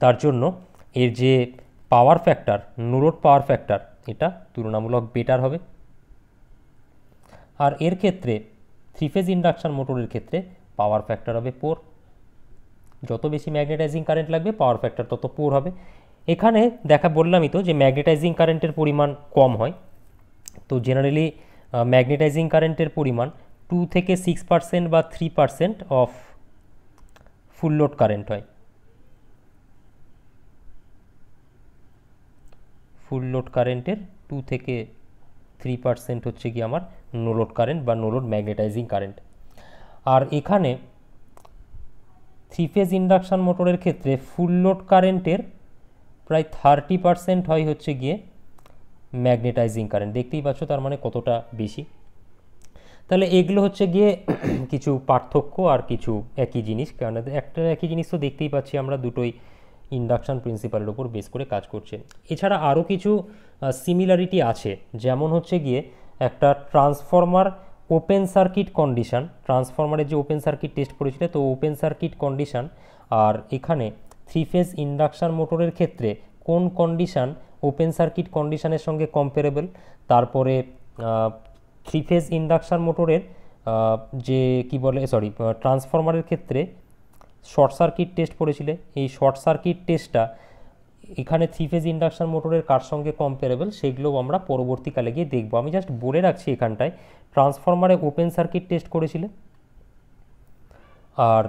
তার জন্য এর যে পাওয়ার ফ্যাক্টর নুরোড পাওয়ার ফ্যাক্টর এটা তুলনামূলক বেটার হবে আর এর ক্ষেত্রে থ্রি ফেজ ইন্ডাকশান মোটরের ক্ষেত্রে পাওয়ার ফ্যাক্টর হবে পোর যত বেশি ম্যাগনেটাইজিং কারেন্ট লাগবে পাওয়ার ফ্যাক্টর তত পুর হবে এখানে দেখা বললামই তো যে ম্যাগনেটাইজিং কারেন্টের পরিমাণ কম হয় তো জেনারেলি ম্যাগনেটাইজিং কারেন্টের পরিমাণ টু থেকে সিক্স পার্সেন্ট বা three percent of full load current হয় ফুল লোড কারেন্টের টু থেকে থ্রি পার্সেন্ট হচ্ছে কি আমার নোলোড কারেন্ট বা নোলোড ম্যাগনেটাইজিং কারেন্ট আর এখানে থ্রি ফেজ ইন্ডাকশান মোটরের ক্ষেত্রে ফুল লোড কারেন্টের প্রায় থার্টি পারসেন্ট হয় হচ্ছে গিয়ে ম্যাগনেটাইজিং কারেন্ট দেখতেই পাচ্ছ তার মানে কতটা বেশি তাহলে এগুলো হচ্ছে গিয়ে *clears throat* কিছু পার্থক্য আর কিছু একই জিনিস কারণ একটা একই জিনিস তো দেখতেই পাচ্ছি আমরা দুটোই ইন্ডাকশান প্রিন্সিপালের ওপর বেস করে কাজ করছে এছাড়া আরও কিছু সিমিলারিটি আছে যেমন হচ্ছে গিয়ে একটা ট্রান্সফরমার ওপেন সার্কিট কন্ডিশান ট্রান্সফরমারের যে ওপেন সার্কিট টেস্ট করেছিলে তো ওপেন সার্কিট কন্ডিশান আর এখানে থ্রি ফেজ ইন্ডাকশান মোটরের ক্ষেত্রে কোন কন্ডিশান ওপেন সার্কিট কন্ডিশানের সঙ্গে কম্পারেবল তারপরে থ্রি ফেজ ইন্ডাকশান মোটরের যে কি বলে সরি ট্রান্সফরমারের ক্ষেত্রে শর্ট সার্কিট টেস্ট পড়েছিলে এই শর্ট সার্কিট টেস্টটা এখানে থ্রি ফেজ ইন্ডাকশান মোটরের কার সঙ্গে কম্পেয়ারেবল সেগুলোও আমরা পরবর্তীকালে গিয়ে দেখব আমি জাস্ট বলে রাখছি এখানটায় ট্রান্সফরমারে ওপেন সার্কিট টেস্ট করেছিলে আর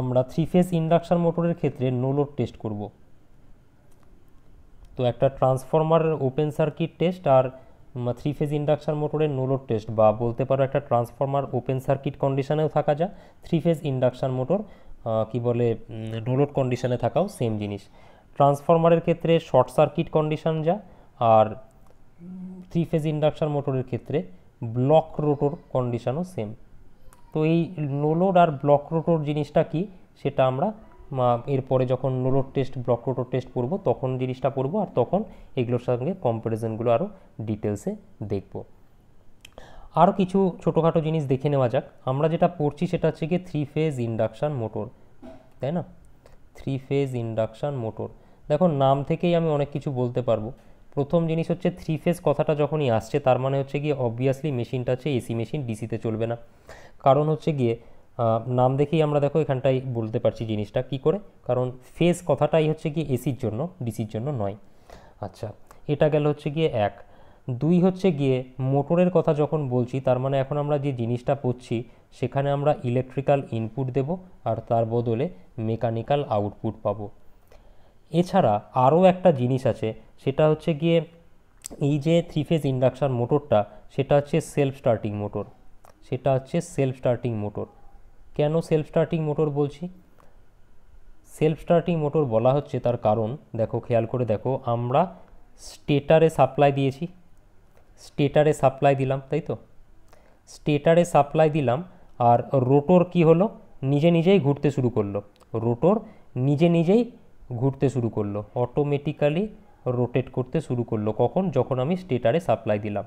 আমরা থ্রি ফেজ ইন্ডাকশান মোটরের ক্ষেত্রে নোলোড টেস্ট করব তো একটা ট্রান্সফরমার ওপেন সার্কিট টেস্ট আর থ্রি ফেজ ইন্ডাকশান মোটরের নোলোড টেস্ট বা বলতে পারো একটা ট্রান্সফরমার ওপেন সার্কিট কন্ডিশনেও থাকা যায় থ্রি ফেজ ইন্ডাকশান মোটর কি বলে নোলোড কন্ডিশনে থাকাও সেম জিনিস ট্রান্সফরমারের ক্ষেত্রে শর্ট সার্কিট কন্ডিশন যা আর থ্রি ফেজ ইন্ডাকশান মোটরের ক্ষেত্রে ব্লক রোটর কন্ডিশনও সেম তো এই নোলোড আর ব্লক রোটোর জিনিসটা কি সেটা আমরা এরপরে যখন no load test block rotor test করব তখন জিনিসটা পড়ব আর তখন এগুলোর সঙ্গে কম্পারিজনগুলো আরও ডিটেলসে দেখব আরও কিছু ছোটোখাটো জিনিস দেখে নেওয়া যাক আমরা যেটা পড়ছি সেটা হচ্ছে গিয়ে থ্রি ফেজ ইন্ডাকশান মোটর তাই না থ্রি ফেজ ইন্ডাকশান মোটর দেখো নাম থেকেই আমি অনেক কিছু বলতে পারবো প্রথম জিনিস হচ্ছে থ্রি ফেজ কথাটা যখনই আসছে তার মানে হচ্ছে গিয়ে অবভিয়াসলি মেশিনটা হচ্ছে এসি মেশিন ডিসিতে চলবে না কারণ হচ্ছে গিয়ে নাম দেখেই আমরা দেখো এখানটাই বলতে পারছি জিনিসটা কি করে কারণ ফেজ কথাটাই হচ্ছে গিয়ে এসির জন্য ডিসির জন্য নয় আচ্ছা এটা গেল হচ্ছে গিয়ে এক দুই হচ্ছে গিয়ে মোটরের কথা যখন বলছি তার মানে এখন আমরা যে জিনিসটা পড়ছি সেখানে আমরা ইলেকট্রিক্যাল ইনপুট দেব আর তার বদলে মেকানিক্যাল আউটপুট পাবো এছাড়া আরও একটা জিনিস আছে সেটা হচ্ছে গিয়ে এই যে থ্রি ফেজ ইন্ডাকশান মোটরটা সেটা হচ্ছে সেলফ স্টার্টিং মোটর সেটা হচ্ছে সেলফ স্টার্টিং মোটর কেন সেলফ স্টার্টিং মোটর বলছি সেলফ স্টার্টিং মোটর বলা হচ্ছে তার কারণ দেখো খেয়াল করে দেখো আমরা স্টেটারে সাপ্লাই দিয়েছি স্টেটারে সাপ্লাই দিলাম তাই তো স্টেটারে সাপ্লাই দিলাম আর রোটর কি হলো নিজে নিজেই ঘুরতে শুরু করলো রোটর নিজে নিজেই ঘুরতে শুরু করলো অটোমেটিক্যালি রোটেট করতে শুরু করলো কখন যখন আমি স্টেটারে সাপ্লাই দিলাম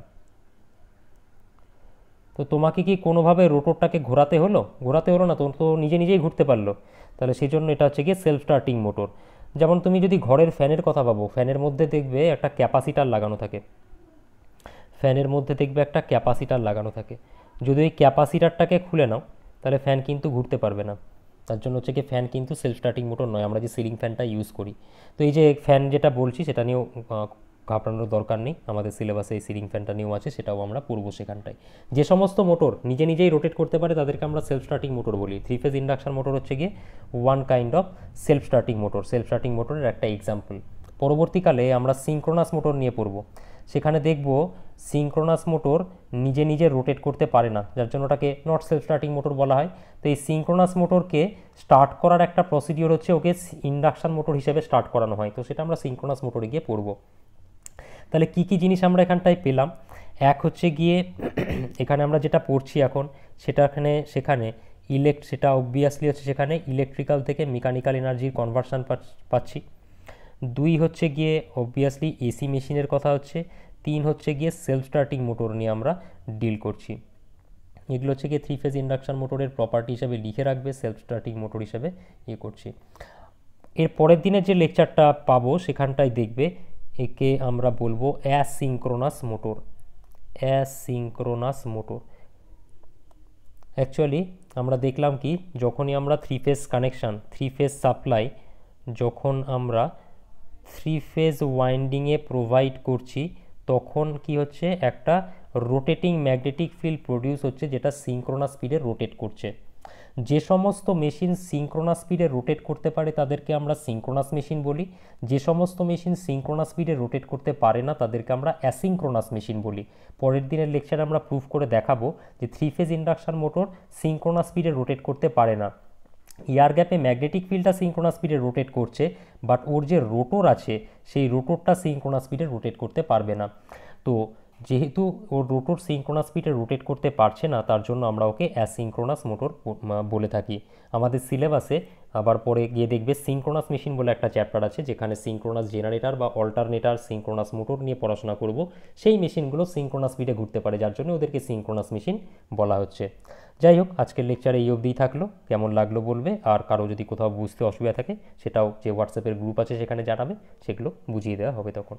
তো তোমাকে কি কোনোভাবে রোটরটাকে ঘোরাতে হলো ঘোরাতে হলো না তো তো নিজে নিজেই ঘুরতে পারলো তাহলে সেই জন্য এটা হচ্ছে গিয়ে সেলফ স্টার্টিং মোটর যেমন তুমি যদি ঘরের ফ্যানের কথা ভাবো ফ্যানের মধ্যে দেখবে একটা ক্যাপাসিটার লাগানো থাকে ফ্যানের মধ্যে দেখবে একটা ক্যাপাসিটার লাগানো থাকে যদি ওই ক্যাপাসিটারটাকে খুলে নাও তাহলে ফ্যান কিন্তু ঘুরতে পারবে না তার জন্য হচ্ছে কি ফ্যান কিন্তু সেলফ স্টার্টিং মোটর নয় আমরা যে সিলিং ফ্যানটা ইউজ করি তো এই যে ফ্যান যেটা বলছি সেটা নিয়েও ঘাবড়ানোর দরকার নেই আমাদের সিলেবাসে এই সিলিং ফ্যানটা নিয়েও আছে সেটাও আমরা পূর্ব সেখানটায় যে সমস্ত মোটর নিজে নিজেই রোটেট করতে পারে তাদেরকে আমরা সেলফ স্টার্টিং মোটর বলি থ্রি ফেজ ইন্ডাকশান মোটর হচ্ছে গিয়ে one kind of self starting motor self starting মোটরের একটা এক্সাম্পল পরবর্তীকালে আমরা সিঙ্ক্রোনাস মোটর নিয়ে পড়ব সেখানে দেখব সিঙ্ক্রোনাস মোটর নিজে নিজে রোটেট করতে পারে না যার জন্য ওটাকে নট সেলফ স্টার্টিং মোটর বলা হয় তো এই সিঙ্ক্রোনাস মোটরকে স্টার্ট করার একটা প্রসিডিওর হচ্ছে ওকে ইন্ডাকশান মোটর হিসেবে স্টার্ট করানো হয় তো সেটা আমরা সিঙ্ক্রোনাস মোটরে গিয়ে পড়ব তাহলে কি কি জিনিস আমরা এখানটায় পেলাম এক হচ্ছে গিয়ে *clears throat* এখানে আমরা যেটা পড়ছি এখন সেটা এখানে সেখানে ইলেক্ট সেটা অবভিয়াসলি হচ্ছে সেখানে ইলেকট্রিক্যাল থেকে মেকানিক্যাল এনার্জির কনভার্সান পাচ্ছি দুই হচ্ছে গিয়ে অবভিয়াসলি এসি মেশিনের কথা হচ্ছে তিন হচ্ছে গিয়ে সেলফ স্টার্টিং মোটর নিয়ে আমরা ডিল করছি এগুলো হচ্ছে গিয়ে থ্রি ফেজ ইন্ডাকশান মোটরের প্রপার্টি হিসাবে লিখে রাখবে সেলফ স্টার্টিং মোটর হিসাবে ইয়ে করছি এর পরের দিনে যে লেকচারটা পাবো সেখানটায় দেখবে একে আমরা বলবো asynchronous motor asynchronous motor actually আমরা দেখলাম কি যখনই আমরা three phase connection three phase supply যখন আমরা থ্রি ফেজ ওয়াইন্ডিংয়ে প্রোভাইড করছি তখন কি হচ্ছে একটা রোটেটিং ম্যাগনেটিক ফিল্ড প্রডিউস হচ্ছে যেটা সিঙ্ক্রোনাস স্পিডে রোটেট করছে যে সমস্ত মেশিন সিঙ্ক্রোনাস স্পিডে রোটেট করতে পারে তাদেরকে আমরা সিঙ্ক্রোনাস মেশিন বলি যে সমস্ত মেশিন সিঙ্ক্রোনাস স্পিডে রোটেট করতে পারে না তাদেরকে আমরা অ্যাসিঙ্ক্রোনাস মেশিন বলি পরের দিনের লেকচারে আমরা প্রুভ করে দেখাবো যে three phase induction motor synchronous স্পিডে রোটেট করতে পারে না এয়ার গ্যাপে ম্যাগনেটিক ফিল্ডটা সিঙ্ক্রোনাস স্পিডে রোটেট করছে বাট ওর যে রোটর আছে সেই রোটরটা সিঙ্ক্রোনাস স্পিডে রোটেট করতে পারবে না তো যেহেতু ওর রোটর সিঙ্ক্রোনাস স্পিডে রোটেট করতে পারছে না তার জন্য আমরা ওকে অ্যাসিঙ্ক্রোনাস মোটর বলে থাকি আমাদের সিলেবাসে আবার পরে গিয়ে দেখবে সিঙ্ক্রোনাস মেশিন বলে একটা চ্যাপ্টার আছে যেখানে সিঙ্ক্রোনাস জেনারেটর বা অল্টারনেটার সিঙ্ক্রোনাস মোটর নিয়ে পড়াশোনা করব সেই মেশিনগুলো সিঙ্ক্রোনাস স্পিডে ঘুরতে পারে যার জন্য ওদেরকে সিঙ্ক্রোনাস মেশিন বলা হচ্ছে যাই হোক আজকের লেকচার এই অবধিই থাকলো কেমন লাগলো বলবে আর কারো যদি কোথাও বুঝতে অসুবিধা থাকে সেটাও যে হোয়াটসঅ্যাপের গ্রুপ আছে সেখানে জানাবে সেগুলো বুঝিয়ে দেওয়া হবে তখন